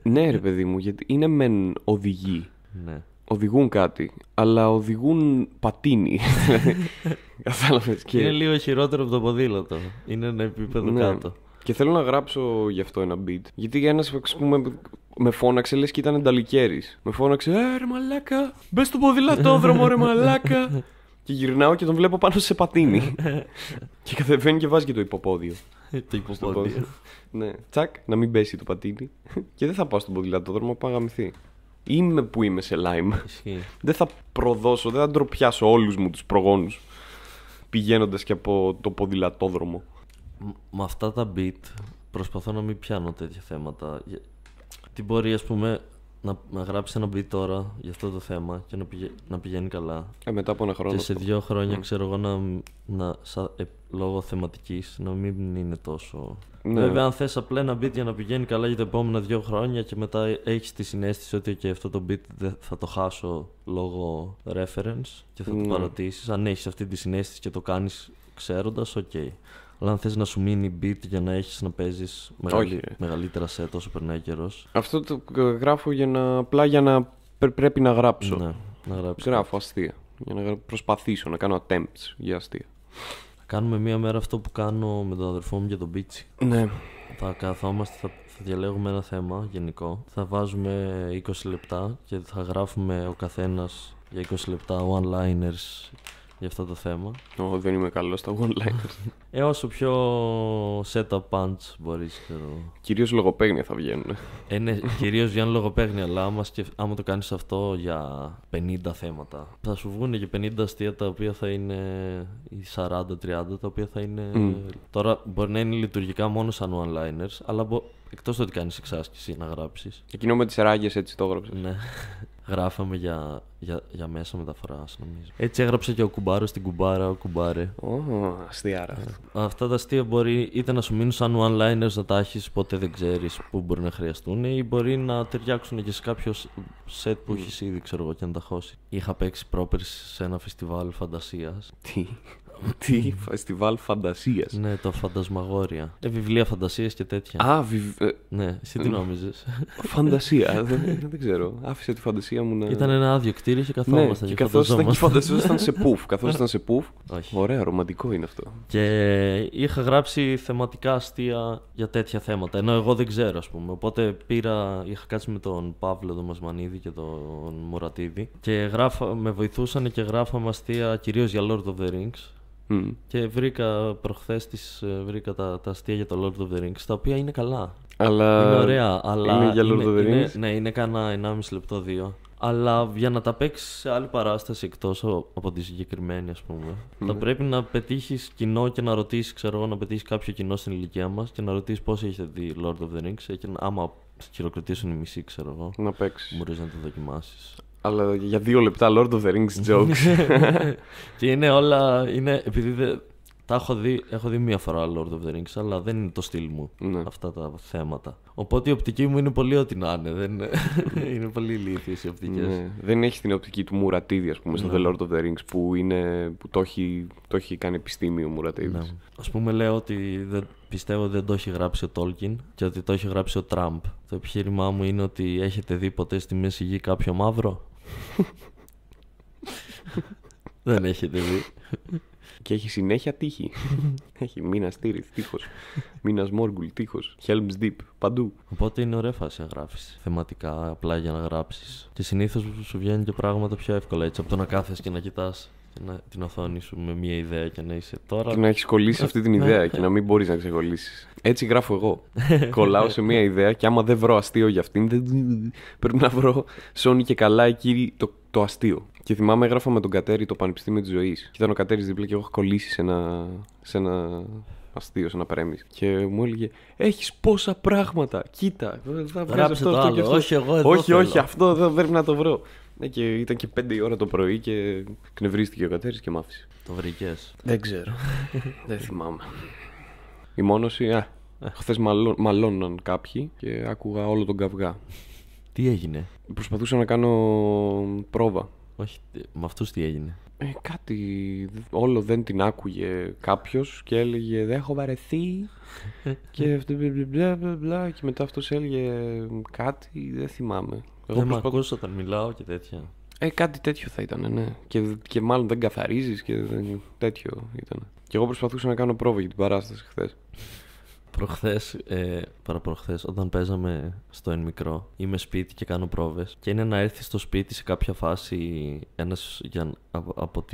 ναι, ρε παιδί μου, γιατί είναι μεν οδηγοί. Ναι οδηγούν κάτι, αλλά οδηγούν πατίνι. (laughs) Κατάλαβες. και... Είναι
λίγο χειρότερο από το ποδήλατο. Είναι ένα
επίπεδο ναι. κάτω. Και θέλω να γράψω γι' αυτό ένα beat. Γιατί ένας πούμε, με φώναξε, λες και ήταν ενταλικέρης. Με φώναξε, Ε, ρε μαλάκα, μπες στο ποδηλατόδρομο, ρε μαλάκα. (laughs) και γυρνάω και τον βλέπω πάνω σε πατίνι. (laughs) και κατεβαίνει και βάζει και το υποπόδιο. το υποπόδιο. ναι. Τσακ, να μην πέσει το πατίνι. και δεν θα πάω στον ποδηλατόδρομο, πάω γαμηθεί είμαι που είμαι σε Lime. Δεν θα προδώσω, δεν θα ντροπιάσω όλους μου τους προγόνους πηγαίνοντας και από το ποδηλατόδρομο.
Με αυτά τα beat προσπαθώ να μην πιάνω τέτοια θέματα. Την μπορεί ας πούμε, να, να γράψει ένα beat τώρα για αυτό το θέμα και να, πηγα... να πηγαίνει καλά. Ε, μετά από ένα χρόνο. Και σε δύο χρόνια, mm. ξέρω εγώ, να, να ε, λόγω θεματικής να μην είναι τόσο. Ναι. Βέβαια, αν θες απλά ένα beat για να πηγαίνει καλά για τα επόμενα δύο χρόνια και μετά έχεις τη συνέστηση ότι και αυτό το beat θα το χάσω λόγω reference και θα το ναι. παρατήσεις. Αν έχεις αυτή τη συνέστηση και το κάνεις ξέροντας, οκ. Αλλά αν θες να σου μείνει beat για να έχεις να παίζεις μεγαλύτερα σε όσο περνάει καιρός. Αυτό το
γράφω για να, απλά για να πρέπει να γράψω. Ναι,
να γράψω. Γράφω αστεία. Για να προσπαθήσω
να κάνω attempts
για αστεία. Θα κάνουμε μία μέρα αυτό που κάνω με τον αδερφό μου για τον Πίτσι. Ναι. Θα καθόμαστε, θα, θα διαλέγουμε ένα θέμα γενικό. Θα βάζουμε 20 λεπτά και θα γράφουμε ο καθένας για 20 λεπτά one-liners για αυτό το θέμα. Ω, δεν είμαι καλός στα one liner. ε, όσο πιο setup punch μπορείς, ξέρω. Κυρίως λογοπαίγνια θα βγαίνουν. Ε, ναι, κυρίως βγαίνουν λογοπαίγνια, αλλά άμα, το κάνεις αυτό για 50 θέματα, θα σου βγουν και 50 αστεία τα οποία θα είναι. ή 40-30, τα οποία θα είναι. Τώρα μπορεί να είναι λειτουργικά μόνο σαν one-liners, αλλά μπο... εκτός το ότι κάνεις εξάσκηση να γράψεις. Εκείνο με τις ράγες έτσι το έγραψες. Ναι γράφαμε για, για, για μέσα μεταφοράς, νομίζω. Έτσι έγραψε και ο κουμπάρος στην κουμπάρα, ο κουμπάρε. Oh, ρε. Ε, αυτά τα αστεία μπορεί είτε να σου μείνουν σαν one-liners να τα έχεις, ποτέ δεν ξέρεις που μπορεί να χρειαστούν, ή μπορεί να ταιριάξουν και σε κάποιο set που mm. έχεις ήδη, ξέρω εγώ, και να τα χώσει. Είχα παίξει πρόπερση σε ένα φεστιβάλ φαντασίας. Τι. Ότι φεστιβάλ φαντασίας. Ναι, το φαντασμαγόρια. Ε, βιβλία φαντασίας και τέτοια. Α, ε, Ναι, εσύ τι νόμιζες. Φαντασία. (laughs) δεν, δεν, ξέρω. Άφησε τη φαντασία μου να. Ήταν ένα άδειο κτίριο και καθόμασταν. Ναι, και καθόμασταν σε (laughs) πουφ. Καθώς ήταν
σε πουφ. Ωραία, ρομαντικό είναι αυτό.
Και είχα γράψει θεματικά αστεία για τέτοια θέματα. Ενώ εγώ δεν ξέρω, ας πούμε. Οπότε πήρα, είχα κάτσει με τον Παύλο, τον Μασμανίδη και τον Μωρατίδη Και γράφα, με βοηθούσαν και γράφαμε αστεία κυρίως για Lord of the Rings. Mm. Και βρήκα προχθές ε, βρήκα τα, τα αστεία για το Lord of the Rings, τα οποία είναι καλά. Αλλά... Είναι ωραία, αλλά. Είναι για Lord of the Rings. ναι, είναι κανένα 1,5 λεπτό, 2. Αλλά για να τα παίξεις σε άλλη παράσταση εκτός από τη συγκεκριμένη, ας πούμε, θα ναι. πρέπει να πετύχεις κοινό και να ρωτήσεις, ξέρω εγώ, να πετύχεις κάποιο κοινό στην ηλικία μας και να ρωτήσεις πώς έχετε δει Lord of the Rings. Και άμα χειροκροτήσουν οι μισοί, ξέρω εγώ. Να παίξεις. Μπορείς να το δοκιμάσεις αλλά για δύο λεπτά Lord of the Rings jokes. Ναι. και είναι όλα. Είναι, επειδή δεν, τα έχω δει, έχω δει μία φορά Lord of the Rings, αλλά δεν είναι το στυλ μου ναι. αυτά τα θέματα. Οπότε η οπτική μου είναι πολύ ό,τι να είναι. Δεν... είναι (laughs) πολύ ηλίθιες οι οπτικές. Ναι.
Δεν έχει την οπτική του Μουρατίδη, ας πούμε, στο ναι. The Lord of the Rings που, είναι, που το, έχει, το έχει κάνει επιστήμιο Μουρατίδης. Ναι.
Ας πούμε, λέω ότι δεν, πιστεύω ότι δεν το έχει γράψει ο Τόλκιν και ότι το έχει γράψει ο Τραμπ. Το επιχείρημά μου είναι ότι έχετε δει ποτέ στη μέση γη κάποιο μαύρο. Δεν έχετε δει. Και έχει συνέχεια τύχη. έχει μήνα Στήριθ, τείχο. Μήνα Μόργκουλ, τείχο. Helms Deep, παντού. Οπότε είναι ωραία φάση να γράφεις θεματικά, απλά για να γράψεις. Και συνήθως σου βγαίνουν και πράγματα πιο εύκολα έτσι από το να κάθε και να κοιτάς να, την οθόνη σου με μια ιδέα και να είσαι τώρα. Και να έχεις κολλήσει αυτή την ναι, ιδέα ναι. και να
μην μπορείς να ξεκολλήσει. Έτσι γράφω εγώ. (laughs) Κολλάω σε μια ιδέα και άμα δεν βρω αστείο για αυτήν, δεν... πρέπει να βρω σώνει και καλά εκεί το, το αστείο. Και θυμάμαι, έγραφα με τον Κατέρι το Πανεπιστήμιο της Ζωής. Και ήταν ο Κατέρι δίπλα και εγώ έχω κολλήσει σε ένα, σε ένα αστείο, σε ένα πρέμι. Και μου έλεγε: Έχεις πόσα πράγματα. Κοίτα, θα βγάλω αυτό, το αυτό αυτό. Όχι, εγώ όχι, όχι, αυτό δεν πρέπει να το βρω. Ναι, και ήταν και 5 η ώρα το πρωί και κνευρίστηκε ο Κατέρη και μ' Το βρήκες. Δεν ξέρω. (laughs) Δεν θυμάμαι. Η μόνωση, α, χθες μαλώ, μαλώναν κάποιοι και άκουγα όλο τον καυγά. Τι έγινε. Προσπαθούσα να κάνω πρόβα. Όχι, με αυτούς τι έγινε. Ε, κάτι. Όλο δεν την άκουγε κάποιος και έλεγε Δεν έχω βαρεθεί. (laughs) και αυτό. και μετά αυτός έλεγε κάτι. Δεν θυμάμαι.
Εγώ δεν προσπάθω... όταν μιλάω και τέτοια.
Ε, κάτι τέτοιο θα ήταν, ναι.
Και, και μάλλον
δεν καθαρίζεις και τέτοιο ήταν.
Και εγώ προσπαθούσα να κάνω πρόβα για την παράσταση χθες. Προχθές, ε, παραπροχθέ, όταν παίζαμε στο εν μικρό, είμαι σπίτι και κάνω πρόβες. Και είναι να έρθεις στο σπίτι σε κάποια φάση ένας από,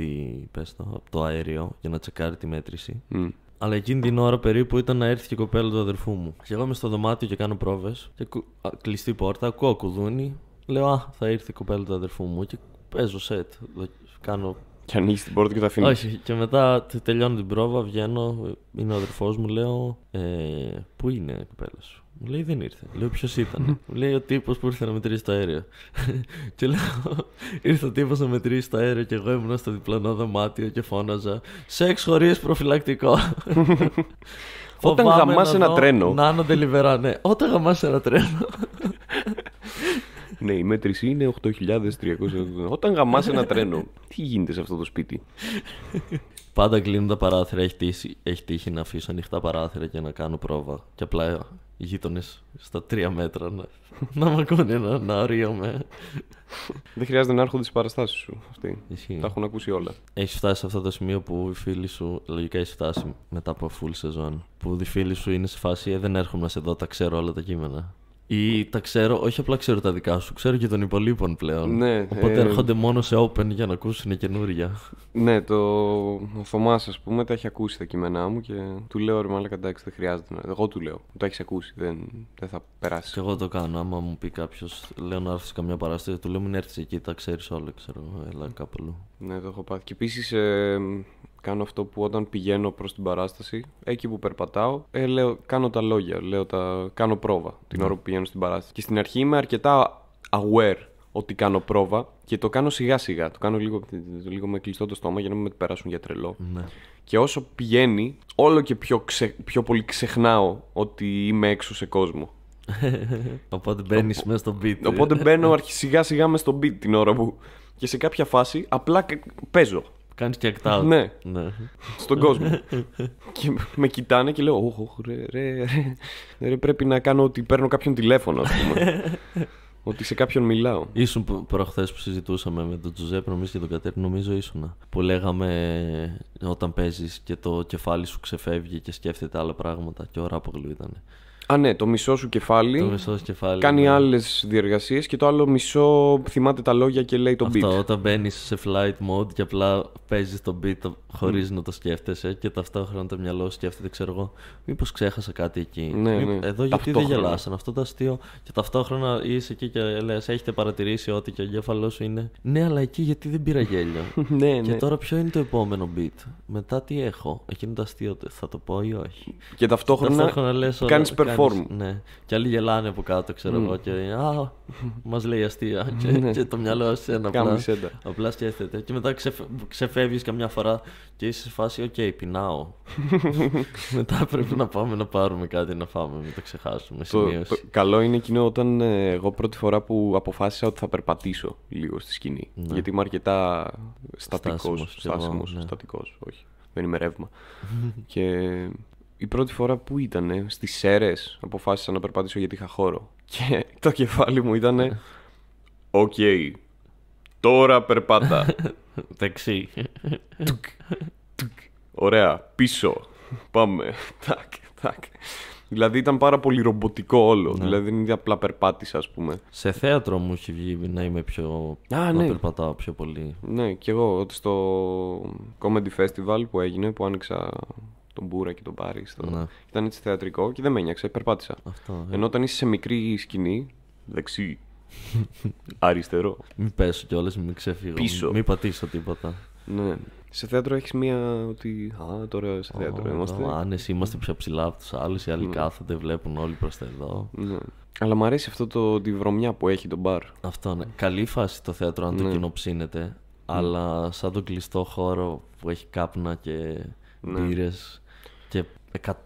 το, αέριο για να τσεκάρει τη μέτρηση. Mm αλλά εκείνη την ώρα περίπου ήταν να έρθει και η κοπέλα του αδερφού μου. Και εγώ είμαι στο δωμάτιο και κάνω πρόβες. Και κλειστή πόρτα, ακούω κουδούνι. Λέω, Α, θα έρθει η κοπέλα του αδερφού μου. Και παίζω σετ. Κάνω και
ανοίγεις την πόρτα και τα αφήνεις. Όχι,
και μετά τελειώνω την πρόβα, βγαίνω, είναι ο αδερφός μου, λέω. Ε, πού είναι η κοπέλα σου. Μου λέει δεν ήρθε. Λέω ποιος ήταν. Μου λέει ο τύπος που ήρθε να μετρήσει το αέριο. (laughs) και λέω ήρθε ο τύπος να μετρήσει το αέριο και εγώ ήμουν στο διπλανό δωμάτιο και φώναζα Σεξ χωρίς προφυλακτικό. Όταν γαμά ναι. ένα τρένο. να τελιβερά, ναι. Όταν γαμάς ένα τρένο ναι, η μέτρηση είναι 8.300. Όταν γαμάς ένα τρένο, τι γίνεται σε αυτό το σπίτι. Πάντα κλείνουν τα παράθυρα. Έχει τύχει, έχει τύχει να αφήσω ανοιχτά παράθυρα και να κάνω πρόβα. Και απλά οι γείτονες στα τρία μέτρα να, να μ' ένα,
να με. Δεν χρειάζεται να έρχονται στις παραστάσεις σου αυτοί. Τα έχουν ακούσει όλα.
Έχει φτάσει σε αυτό το σημείο που οι φίλοι σου, λογικά έχει φτάσει μετά από full σεζόν. Που οι φίλοι σου είναι σε φάση, ε, δεν έρχομαι να σε δω, τα ξέρω όλα τα κείμενα ή τα ξέρω, όχι απλά ξέρω τα δικά σου, ξέρω και των υπολείπων πλέον. Ναι, Οπότε ε, έρχονται μόνο σε open για να ακούσουν καινούρια.
Ναι, το... ο Θωμάς, ας πούμε, τα έχει ακούσει τα κείμενά μου και του λέω ρε μάλλον, εντάξει, δεν
χρειάζεται. Εγώ του λέω, το έχεις ακούσει, δεν, δεν θα περάσεις. Και εγώ το κάνω. Άμα μου πει κάποιος, λέω να έρθεις σε καμιά παράσταση, του λέω μην έρθεις εκεί, τα ξέρεις όλα, ξέρω, έλα κάπου αλλού.
Ναι, το έχω πάθει. Και επίσης ε, κάνω αυτό που όταν πηγαίνω προς την παράσταση, εκεί που περπατάω, ε, λέω, κάνω τα λόγια, λέω τα, κάνω πρόβα την ναι. ώρα που πηγαίνω στην παράσταση. Και στην αρχή είμαι αρκετά aware ότι κάνω πρόβα και το κάνω σιγά σιγά. Το κάνω λίγο, λίγο με κλειστό το στόμα για να μην με περάσουν για τρελό. Ναι. Και όσο πηγαίνει, όλο και πιο, πιο πολύ ξεχνάω ότι είμαι έξω σε κόσμο. (laughs) Οπότε μπαίνεις μέσα στο beat. Οπότε μπαίνω σιγά σιγά μέσα στο beat την ώρα που. Και σε κάποια φάση απλά παίζω. Κάνεις και ακτά. Ναι. ναι. Στον κόσμο. και με κοιτάνε και λέω: Ωχ, ρε, ρε,
ρε, πρέπει να
κάνω ότι παίρνω κάποιον
τηλέφωνο, ας πούμε. (laughs) ότι σε κάποιον μιλάω. Ήσουν προχθές που συζητούσαμε με τον Τζουζέπ, νομίζω και τον Κατέρ, νομίζω ήσουν. Που λέγαμε ε, όταν παίζεις και το κεφάλι σου ξεφεύγει και σκέφτεται άλλα πράγματα. Και ο που ήταν. Α, ναι, το μισό σου κεφάλι. Το μισό κεφάλι. Κάνει ναι. άλλες διεργασίες
και το άλλο μισό θυμάται τα λόγια και λέει το beat. Αυτό
όταν μπαίνεις σε flight mode και απλά παίζεις το beat χωρί mm. να το σκέφτεσαι και ταυτόχρονα το μυαλό σου σκέφτεται, ξέρω εγώ, μήπως ξέχασα κάτι εκεί. Ναι, ναι. Εδώ γιατί δεν γελάσαν αυτό το αστείο. Και ταυτόχρονα είσαι εκεί και λες, έχετε παρατηρήσει ότι και ο εγκέφαλός σου είναι. Ναι, αλλά εκεί γιατί δεν πήρα γέλιο. ναι, (laughs) ναι. Και ναι. τώρα ποιο είναι το επόμενο beat. Μετά τι έχω. Εκείνο το αστείο θα το πω ή όχι. Και ταυτόχρονα, ταυτόχρονα κάνει performance ναι. Και άλλοι γελάνε από κάτω, ξέρω mm. εγώ. Και α, μας λέει αστεία. Ναι. και, το μυαλό σου ένα απλά, απλά σκέφτεται. Και μετά ξεφεύγεις ξεφεύγεις καμιά φορά και είσαι σε φάση, οκ, πεινάω. (laughs) μετά πρέπει να πάμε να πάρουμε κάτι να φάμε, μην το ξεχάσουμε. Το, το,
καλό είναι εκείνο όταν ε, εγώ πρώτη φορά που αποφάσισα ότι θα περπατήσω λίγο στη σκηνή. Ναι. Γιατί είμαι αρκετά στατικός. Στάσιμος, ναι. στατικός, όχι. Δεν είμαι ρεύμα. (laughs) και η πρώτη φορά που ήταν, στις Σέρε, αποφάσισα να περπατήσω γιατί είχα χώρο. Και το κεφάλι μου ήταν. Οκ. τώρα περπάτα. (laughs) Δεξί. Ωραία. Πίσω. Πάμε. Τάκ, τάκ. Δηλαδή ήταν πάρα πολύ ρομποτικό όλο. Ναι. Δηλαδή δεν είναι απλά περπάτησα, ας πούμε. Σε θέατρο
μου έχει βγει να είμαι πιο. Α, να ναι. περπατάω πιο πολύ.
Ναι, και εγώ Ότι στο Comedy Festival που έγινε, που άνοιξα τον Μπούρα και τον Πάρη. Ναι. Ήταν έτσι θεατρικό και δεν με ένιωξε, περπάτησα. Αυτό, ε. Ενώ όταν είσαι σε μικρή σκηνή, δεξί,
(laughs) αριστερό. Μην πέσω κιόλας, μην ξεφύγω. Πίσω. Μην, πατήσω τίποτα.
Ναι. Σε θέατρο έχεις μία ότι. Α, τώρα σε θέατρο oh, είμαστε. Oh,
άνεση, είμαστε πιο ψηλά από τους άλλους. Οι άλλοι ναι. κάθονται, βλέπουν όλοι προς τα εδώ. Ναι. Αλλά μου αρέσει αυτό το, τη βρωμιά που έχει το μπαρ. Αυτό ναι. Καλή φάση το θέατρο αν το ναι. κοινό ψήνεται. Αλλά σαν τον κλειστό χώρο που έχει κάπνα και ναι και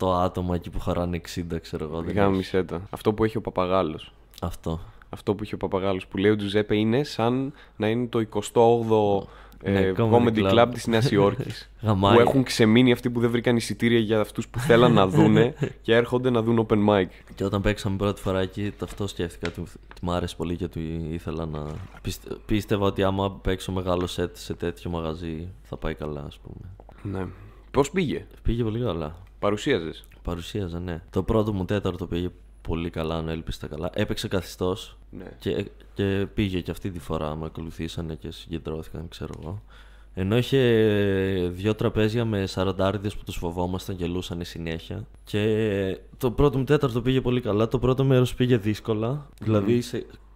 100 άτομα εκεί που χωράνε 60, ξέρω εγώ. Γάμισε τα. Αυτό που έχει ο παπαγάλος. Αυτό. Αυτό που έχει ο
παπαγάλος που λέει ο Τζουζέπε είναι σαν να είναι το 28ο ναι, ε, comedy club της Νέας Υόρκης. που έχουν ξεμείνει αυτοί που δεν βρήκαν εισιτήρια για αυτούς που θέλαν να δούνε (laughs)
και έρχονται να δουν open mic. Και όταν παίξαμε πρώτη φορά εκεί, αυτό σκέφτηκα. Του, μ' άρεσε πολύ και του ήθελα να. πίστευα ότι άμα παίξω μεγάλο σετ σε τέτοιο μαγαζί θα πάει καλά, ας πούμε. Ναι. Πώς πήγε. Πήγε πολύ καλά. Παρουσίαζες. Παρουσίαζα, ναι. Το πρώτο μου τέταρτο πήγε πολύ καλά, αν έλπιστα καλά. Έπαιξε καθιστός ναι. και, και πήγε και αυτή τη φορά. Με ακολουθήσανε και συγκεντρώθηκαν, ξέρω εγώ. Ενώ είχε δύο τραπέζια με σαραντάριδες που τους φοβόμασταν, γελούσαν συνέχεια. Και το πρώτο μου τέταρτο πήγε πολύ καλά. Το πρώτο μέρος πήγε Δηλαδή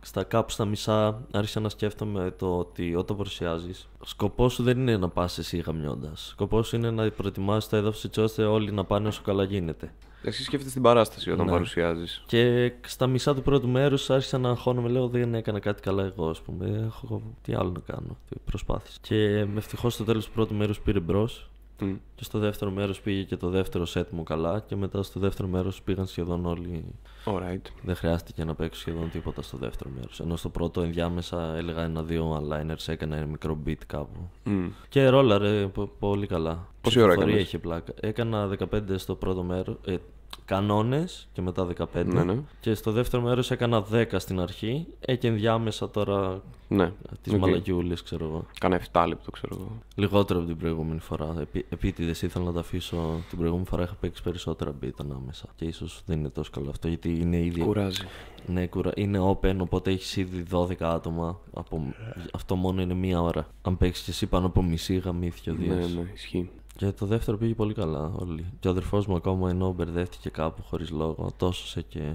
στα κάπου στα μισά άρχισα να σκέφτομαι το ότι όταν παρουσιάζεις, σκοπός σου δεν είναι να πας εσύ γαμιώντας. Σκοπός σου είναι να προετοιμάσεις το έδαφο έτσι ώστε όλοι να πάνε όσο καλά γίνεται. Εσύ σκέφτεσαι την παράσταση όταν ναι. παρουσιάζεις. Και στα μισά του πρώτου μέρους άρχισα να αγχώνομαι. Λέω δεν έκανα κάτι καλά εγώ, ας πούμε. Έχω, τι άλλο να κάνω. Προσπάθησα. Και ευτυχώς στο τέλος του πρώτου μέρους πήρε μπρος Mm. Και στο δεύτερο μέρος πήγε και το δεύτερο σετ μου καλά. Και μετά στο δεύτερο μέρος πήγαν σχεδόν όλοι. Alright. Δεν χρειάστηκε να παίξω σχεδόν τίποτα στο δεύτερο μέρος. Ενώ στο πρώτο ενδιάμεσα έλεγα ένα-δύο aligners, έκανα ένα μικρό beat κάπου. Mm. Και ρόλαρε πολύ καλά. Πόση ώρα έκανες. Είχε πλάκα. Έκανα 15 στο πρώτο μέρο. Ε, Κανόνες και μετά 15. Ναι, ναι. Και στο δεύτερο μέρος έκανα 10 στην αρχή. Ε, και ενδιάμεσα τώρα ναι. τις okay. ξέρω εγώ. Κάνα 7 ξέρω εγώ. Λιγότερο από την προηγούμενη φορά. Επί, Επίτηδες ήθελα να τα αφήσω. Την προηγούμενη φορά είχα παίξει περισσότερα beat ανάμεσα. Και ίσως δεν είναι τόσο καλό αυτό γιατί είναι ήδη. Κουράζει. Ναι, κουρα... είναι open, οπότε έχεις ήδη 12 άτομα. Από... Αυτό μόνο είναι μία ώρα. Αν παίξεις και εσύ πάνω από μισή γαμίθιο, δύο. Ναι, ναι, ισχύει. Και το δεύτερο πήγε πολύ καλά όλοι. Και ο αδερφός μου ακόμα ενώ μπερδεύτηκε κάπου χωρίς λόγο, τόσο σε και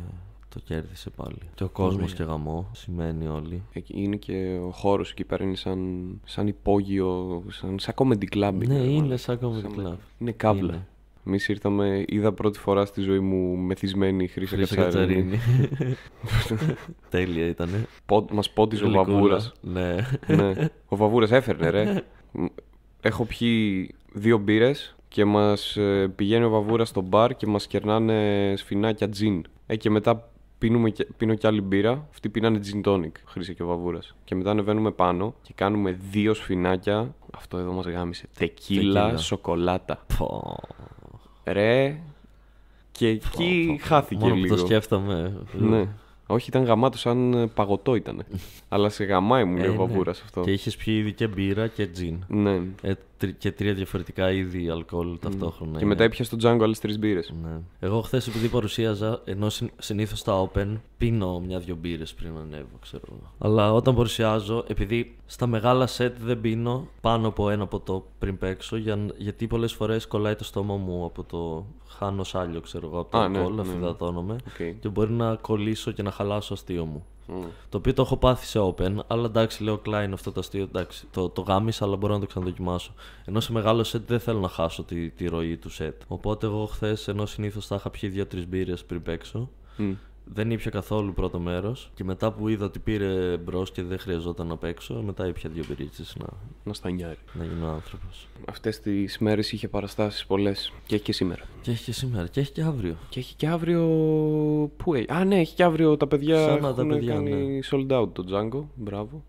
το κέρδισε πάλι. Και ο κόσμος και γαμό, σημαίνει
όλοι. Είναι και ο χώρος εκεί πέρα, σαν, σαν υπόγειο, σαν, σαν comedy club. Ναι,
είναι σαν comedy club. Είναι κάβλα.
Εμείς ήρθαμε, είδα πρώτη φορά στη ζωή μου μεθυσμένη Χρήσα Κατσαρίνη. (laughs) Τέλεια ήταν. Μας πότιζε ο Βαβούρας. Ναι. ναι. Ο Βαβούρας έφερνε, ρε. Έχω πιει δύο μπύρες και μας ε, πηγαίνει ο Βαβούρας στο μπαρ και μας κερνάνε σφινάκια τζιν. Ε, και μετά πίνουμε, πίνω κι άλλη μπύρα. Αυτοί πίνανε gin tonic, Χρήση και ο Βαβούρας. Και μετά ανεβαίνουμε πάνω και κάνουμε δύο σφινάκια. Αυτό εδώ μας γάμισε. Τεκίλα, σοκολάτα. Πω. Ρε. Και
εκεί πω, πω. χάθηκε Μόνο λίγο. Που το σκέφτομαι. Ναι.
Όχι, ήταν γαμάτο, σαν ε, παγωτό ήταν.
(laughs) Αλλά σε γαμάει μου λέει ο ε, ναι. Βαβούρας αυτό. Και είχες πιει ήδη και μπύρα και τζιν. Ναι. Ε, και τρία διαφορετικά είδη αλκοόλ ταυτόχρονα. Και μετά έπιασε το Django άλλες τρεις μπύρες. Ναι. Εγώ χθες επειδή παρουσίαζα, ενώ συνήθω στα open πίνω μια-δυο μπύρες πριν ανέβω, ξέρω. Αλλά όταν παρουσιάζω, επειδή στα μεγάλα σετ δεν πίνω πάνω από ένα ποτό πριν παίξω, για, γιατί πολλές φορές κολλάει το στόμα μου από το χάνω σάλιο, ξέρω εγώ, από το ναι, αλκοόλ, ναι, αφιδατώνομαι. Ναι. Και μπορεί να κολλήσω και να χαλάσω αστείο μου. Mm. Το οποίο το έχω πάθει σε open, αλλά εντάξει, λέω Klein αυτό το αστείο. Εντάξει, το, το γάμισα, αλλά μπορώ να το ξαναδοκιμάσω. Ενώ σε μεγάλο set δεν θέλω να χάσω τη, τη ροή του set. Οπότε εγώ χθες, ενώ συνήθως θα είχα πιει 2-3 μπύρες πριν παίξω, mm. Δεν ήπια καθόλου πρώτο μέρος και μετά που είδα ότι πήρε μπρος και δεν χρειαζόταν να παίξω, μετά ήπια δύο πυρίτσε να.
Να στανιάρει. Να γίνω άνθρωπος. Αυτές τις μέρες είχε παραστάσεις πολλές και έχει και σήμερα. Και έχει και σήμερα και έχει και αύριο. Και έχει και αύριο. Πού έχει. Α, ναι, έχει και αύριο τα παιδιά. Σαν τα παιδιά. Κάνει ναι.
sold out το Django. Μπράβο.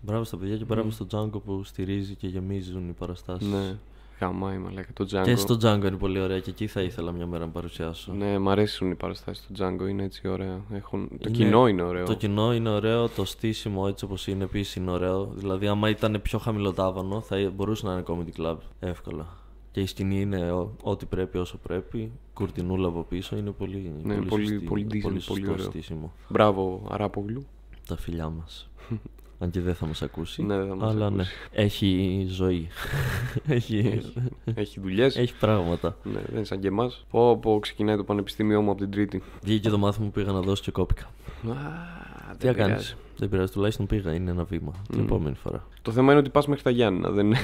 Μπράβο στα παιδιά και μπράβο mm. στο Django που στηρίζει και γεμίζουν οι παραστάσεις. Ναι. Το Django. Και στο Django είναι πολύ ωραία και εκεί θα ήθελα μια μέρα να παρουσιάσω. Ναι,
μου αρέσουν οι παραστάσεις
στο Django, είναι έτσι ωραία. Έχουν... Το κοινό είναι ωραίο. Το κοινό είναι ωραίο, το στήσιμο έτσι όπως είναι επίσης είναι ωραίο. Δηλαδή, άμα ήταν πιο χαμηλοτάβανο, θα μπορούσε να είναι comedy club εύκολα. Και η σκηνή είναι ό,τι πρέπει όσο πρέπει. Κουρτινούλα από πίσω είναι πολύ. Ναι, πολύ, πολύ, πολύ, Μπράβο, Αράπογλου. Τα φιλιά μας. (laughs) Αν και δεν θα μας ακούσει. Ναι, δεν θα μας αλλά ναι, ακούσει. ναι. Έχει ζωή. (laughs) έχει έχει, δουλειές. Έχει πράγματα. Ναι, δεν είναι σαν και εμάς. Πω, ξεκινάει το πανεπιστήμιό μου από την Τρίτη. Βγήκε το μάθημα που πήγα να δώσω και κόπηκα. Α, Τι δεν κάνεις. Δεν πειράζει, τουλάχιστον πήγα. Είναι ένα βήμα. Mm. Την επόμενη φορά. Το θέμα είναι ότι πας μέχρι τα Γιάννη. Δεν... (laughs)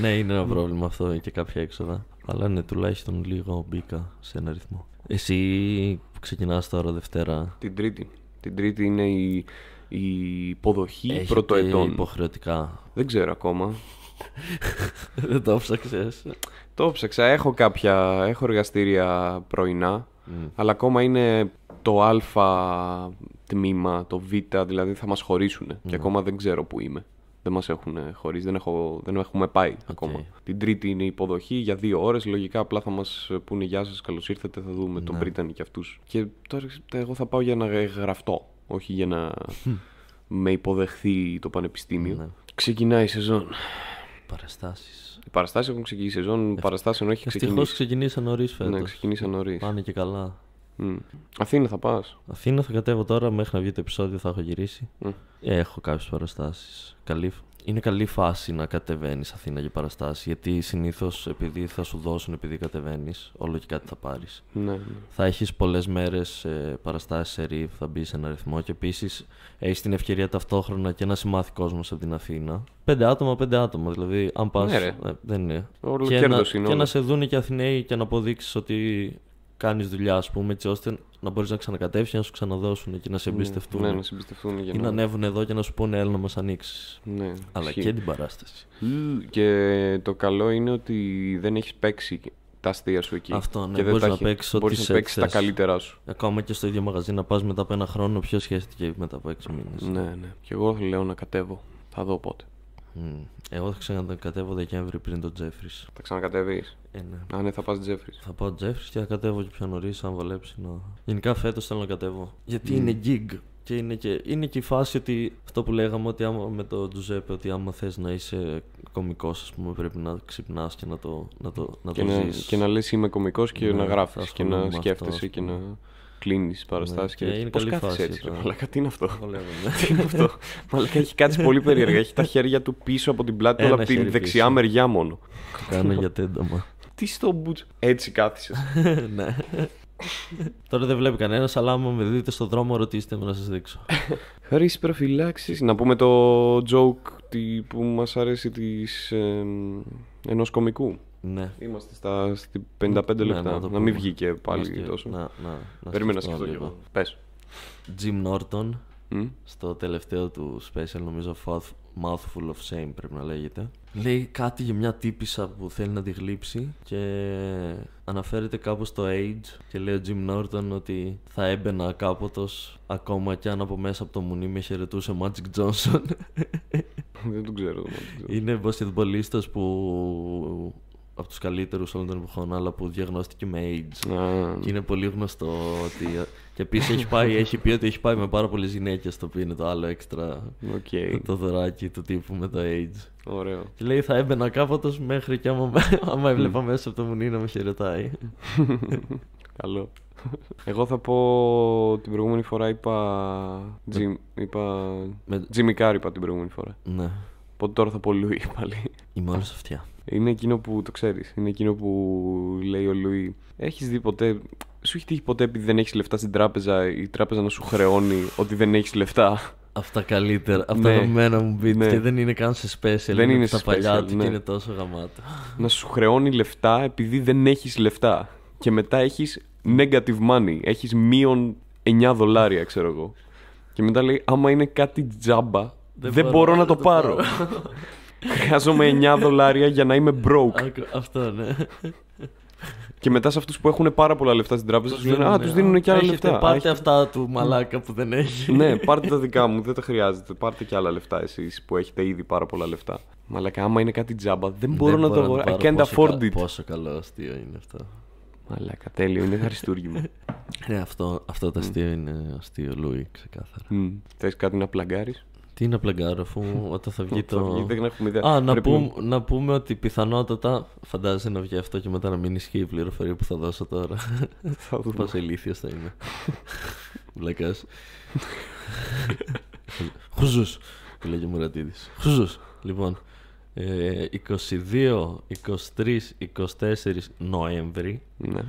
ναι, είναι ένα πρόβλημα αυτό και κάποια έξοδα. Αλλά ναι, τουλάχιστον λίγο μπήκα σε ένα ρυθμό. Εσύ ξεκινάς τώρα Δευτέρα. Την Τρίτη. Την Τρίτη είναι η η υποδοχή Έχετε πρωτοετών. υποχρεωτικά. Δεν ξέρω ακόμα. (laughs) Δεν το ψάξες.
Το ψάξα. Έχω κάποια, έχω εργαστήρια πρωινά, αλλά ακόμα είναι το α τμήμα, το β, δηλαδή θα μας χωρίσουν και ακόμα δεν ξέρω που είμαι. Δεν μας έχουν χωρίσει, δεν, έχουμε πάει ακόμα. Την τρίτη είναι η υποδοχή για δύο ώρες, λογικά απλά θα μας πούνε γεια σας, καλώς ήρθατε, θα δούμε τον ναι. Πρίτανη και αυτούς. Και τώρα εγώ θα πάω για να γραφτώ όχι για να με υποδεχθεί το πανεπιστήμιο. Ναι. Ξεκινάει η σεζόν. Παραστάσεις. Οι παραστάσεις έχουν ξεκινήσει. Η σεζόν Ευ... παραστάσεων έχει ξεκινήσει. Ευτυχώ
ξεκινήσαν νωρίς φέτο. Ναι, ξεκινήσα νωρίς. Πάνε και καλά. Αθήνα θα πας. Αθήνα θα κατέβω τώρα μέχρι να βγει το επεισόδιο, θα έχω γυρίσει. Mm. Έχω κάποιες παραστάσεις. Καλύφω είναι καλή φάση να κατεβαίνεις Αθήνα για παραστάσεις. Γιατί συνήθως επειδή θα σου δώσουν, επειδή κατεβαίνεις, όλο και κάτι θα πάρεις. Ναι, ναι, Θα έχεις πολλές μέρες ε, παραστάσεις σε θα μπεις σε ένα ρυθμό και επίσης έχεις την ευκαιρία ταυτόχρονα και να συμμάθει κόσμος από την Αθήνα. Πέντε άτομα, πέντε άτομα. Δηλαδή, αν πας. Ναι, ε, δεν είναι. Όλο και, να, είναι και να σε δουν και Αθηναίοι και να αποδείξεις ότι κάνεις δουλειά, ας πούμε, έτσι ώστε να μπορείς να ξανακατεύσεις, να σου ξαναδώσουν και να σε ναι, εμπιστευτούν. Ναι, να σε εμπιστευτούν για Ή να ανέβουν εδώ και να σου πούνε έλα να μας ανοίξεις. Ναι, Αλλά και την
παράσταση. Και το καλό είναι ότι δεν έχεις παίξει τα αστεία σου εκεί. Αυτό, ναι, να παίξεις ό,τι μπορείς να παίξεις τα καλύτερά
σου. Ακόμα και στο ίδιο μαγαζί να πας μετά από ένα χρόνο πιο σχέστηκε μετά από έξι μήνες. Ναι, ναι. Και εγώ λέω να κατέβω. Θα δω πότε. Εγώ θα ξανακατεύω Δεκέμβρη πριν τον Τζέφρις. Θα ξανακατεύει. Ε, ναι. Α, ναι, θα πας Τζέφρις. Θα πάω Τζέφρις και θα κατέβω και πιο νωρίς, αν βολέψει. Να... Γενικά φέτος θέλω να κατέβω. Γιατί είναι gig. Και είναι, και είναι η φάση ότι αυτό που λέγαμε ότι με τον Τζουζέπε, ότι άμα θες να είσαι κωμικός, ας πούμε, πρέπει να ξυπνάς και να το, να το, και το να, Και να λες είμαι κωμικός και ναι, να γράφεις και να σκέφτεσαι και
να κλείνει τι ναι, παραστάσεις και, πώ κάθεσαι έτσι. Μαλάκα, τι είναι αυτό. Ναι. τι είναι (laughs) Μαλάκα έχει κάτι πολύ περίεργο. Έχει τα χέρια του πίσω από την πλάτη, όλα από τη δεξιά μεριά μόνο. κάνω για τένταμα. Τι στο μπουτ. Έτσι κάθεσαι. (laughs) ναι.
Τώρα δεν βλέπει κανένας, αλλά άμα με δείτε στον δρόμο, ρωτήστε μου να σας δείξω. Χωρί προφυλάξεις.
Να πούμε το joke που μας αρέσει της ενός κομικού. Ναι. Είμαστε στα, 55 ναι, λεπτά. Ναι, να, να, μην βγήκε πάλι και... τόσο. Να, να, να Περίμενα σκεφτώ λίγο.
εγώ Jim Norton, στο τελευταίο του special, νομίζω Mouthful of Shame πρέπει να λέγεται. Λέει κάτι για μια τύπησα που θέλει να τη γλύψει και αναφέρεται κάπως στο age και λέει ο Jim Norton ότι θα έμπαινα κάποτος ακόμα κι αν από μέσα από το μουνί με χαιρετούσε Magic Johnson. Δεν τον ξέρω Είναι μπασκετμπολίστας που από τους καλύτερους όλων των εποχών, αλλά που διαγνώστηκε με AIDS. Mm. Και είναι πολύ γνωστό ότι. και επίσης έχει, πάει, έχει πει ότι έχει πάει με πάρα πολλές γυναίκες, το οποίο είναι το άλλο έξτρα. Okay. Το δωράκι του τύπου με το AIDS. Ωραίο. Και λέει θα έμπαινα κάποτε μέχρι και άμα, (laughs) άμα έβλεπα μέσα από το μουνί να με χαιρετάει. (laughs) Καλό.
Εγώ θα πω την προηγούμενη φορά είπα. Jim, είπα... Με... Carr είπα την προηγούμενη φορά. Ναι. Οπότε τώρα θα πω Λουί (laughs) πάλι. Είμαι όλος αυτιά. Είναι εκείνο που το ξέρεις. Είναι εκείνο που λέει ο Λουί. Έχεις δει ποτέ. Σου έχει τύχει ποτέ επειδή δεν έχεις λεφτά στην τράπεζα, η τράπεζα να σου χρεώνει ότι δεν έχεις λεφτά. Αυτά καλύτερα. Αυτά ναι. μένα μου μπει. ναι. και δεν είναι καν σε special. Δεν είναι, στα παλιά του και ναι. είναι τόσο γαμάτο. Να σου χρεώνει λεφτά επειδή δεν έχεις λεφτά. Και μετά έχεις negative money. Έχεις μείον 9 δολάρια, ξέρω εγώ. Και μετά λέει, άμα είναι κάτι τζάμπα, δεν, μπορώ, να το πάρω. Χρειάζομαι 9 δολάρια για να είμαι broke. Αυτό, ναι. Και μετά σε αυτούς που έχουν πάρα πολλά λεφτά στην τράπεζα, τους λένε Α, τους δίνουν και άλλα Έχετε, λεφτά. Πάρτε Έχετε... αυτά του μαλάκα που δεν έχει. ναι, πάρτε τα δικά μου, δεν τα χρειάζεται. Πάρτε και άλλα λεφτά εσείς που έχετε ήδη πάρα πολλά λεφτά. Μαλάκα, άμα είναι κάτι τζάμπα, δεν μπορώ να το αγοράσω. I can't afford
it. Πόσο καλό αστείο είναι αυτό. Μαλάκα, τέλειο, είναι χαριστούργημα. ναι, ε, αυτό, αυτό το αστείο mm. είναι αστείο, Λούι, ξεκάθαρα. Mm. Θες κάτι να πλαγκάρεις. Τι να πλαγκάρω, αφού όταν θα βγει (laughs) το. δεν έχουμε ιδέα. Α, να, πούμε, πούμε ότι πιθανότατα φαντάζεσαι να βγει αυτό και μετά να μην ισχύει η πληροφορία που θα δώσω τώρα. Θα δούμε. Πόσο ηλίθιος θα είμαι. Βλακάς. Χουζούς. Που και Χουζού. Λοιπόν, 22, 23, 24 Νοέμβρη ναι.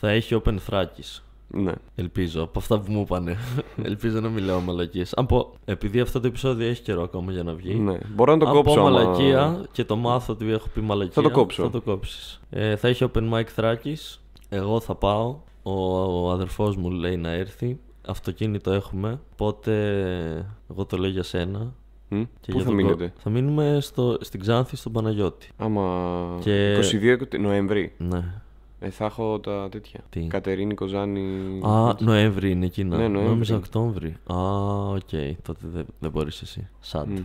θα έχει Open Thrakis. Ναι. Ελπίζω. Από αυτά που μου είπανε. (laughs) Ελπίζω να μην λέω μαλακίες. Αν επειδή αυτό το επεισόδιο έχει καιρό ακόμα για να βγει. Ναι. Μπορώ να το κόψω. Αν μαλακία και το μάθω ότι έχω πει μαλακία. Θα το κόψω. Θα το κόψεις. Ε, θα έχει open mic θράκης. Εγώ θα πάω. Ο, ο αδερφός μου λέει να έρθει. Αυτοκίνητο έχουμε. Οπότε εγώ το λέω για σένα. Και Πού θα μείνετε. Θα μείνουμε στο... στην Ξάνθη στον Παναγιώτη. Άμα. 22
Νοεμβρίου Ναι. Ε, θα έχω τα τέτοια. Τι? Κατερίνη, Κοζάνη. Α, Νοέμβρη είναι εκείνα. Ναι, Νοέμβρη. Νόμιζα Οκτώβρη.
Α, οκ. Τότε δεν δε μπορείς εσύ. Σαντ. Mm,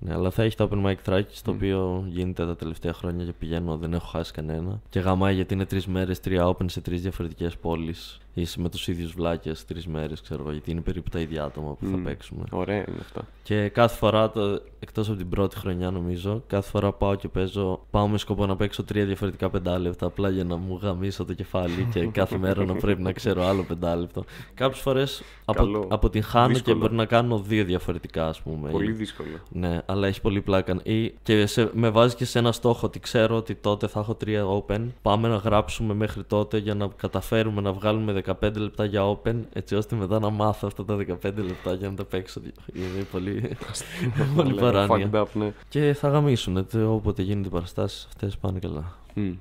Ναι, αλλά θα έχει το Open Mic Thrakis, το οποίο γίνεται τα τελευταία χρόνια και πηγαίνω, δεν έχω χάσει κανένα. Και γαμάει γιατί είναι τρεις μέρες, τρία Open σε τρεις διαφορετικές πόλεις είσαι με τους ίδιους βλάκες τρεις μέρες, ξέρω εγώ, γιατί είναι περίπου τα ίδια άτομα που θα παίξουμε. Ωραία είναι αυτό. Και κάθε φορά, εκτός από την πρώτη χρονιά νομίζω, κάθε φορά πάω και παίζω. Πάω με σκοπό να παίξω τρία διαφορετικά πεντάλεπτα, απλά για να μου γαμίσω το κεφάλι και (laughs) κάθε μέρα να πρέπει να ξέρω άλλο πεντάλεπτο. Κάποιες φορές απο, αποτυγχάνω και μπορεί να κάνω δύο διαφορετικά, ας πούμε. Πολύ δύσκολο. Ναι, αλλά έχει πολύ πλάκα. και σε, με βάζει και σε ένα στόχο ότι ξέρω ότι τότε θα έχω τρία open. Πάμε να γράψουμε μέχρι τότε για να καταφέρουμε να βγάλουμε 15 λεπτά για open, έτσι ώστε μετά να μάθω αυτά τα 15 λεπτά για να τα παίξω. Είναι πολύ, (laughs) πολύ παράνοια. Ναι. Και θα γαμίσουν, όποτε γίνονται οι παραστάσεις αυτές πάνε καλά.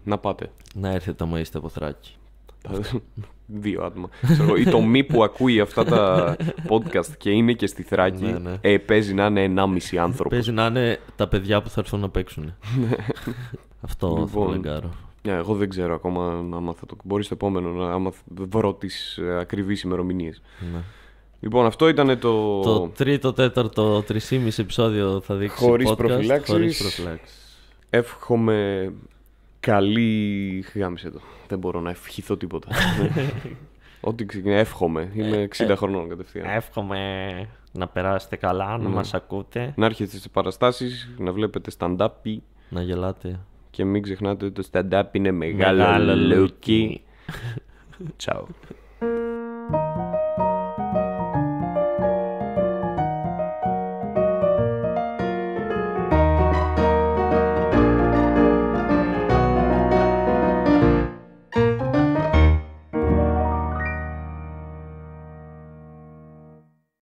να πάτε. Να έρθετε άμα είστε από Θράκη. (laughs) Δύο άτομα.
Η τομή που ακούει αυτά τα podcast και είναι και στη Θράκη ναι, ναι. Ε, παίζει να είναι 1,5 άνθρωπος. Παίζει να είναι τα παιδιά που θα έρθουν να παίξουν. (laughs) Αυτό λοιπόν, θα ναι, εγώ δεν ξέρω ακόμα άμα θα το. Μπορεί στο επόμενο, άμα βρω τις ε, ακριβείς ημερομηνίες. Ναι. Λοιπόν, αυτό ήταν το. Το
τρίτο, τέταρτο,
τρισήμιση επεισόδιο θα δείξει. Χωρίς προφυλάξεις. Εύχομαι καλή. Γάμισε το. Δεν μπορώ να ευχηθώ τίποτα. (laughs) Ό,τι ξεκινάει, εύχομαι. Είμαι 60 ε, ε, χρονών κατευθείαν.
Εύχομαι να περάσετε καλά,
να ναι. μας ακούτε. Να έρχεστε σε παραστάσεις, να βλέπετε stand-up. Να γελάτε. Και μην ξεχνάτε ότι το stand-up είναι μεγάλο, μεγάλο λουκί. Τσαου.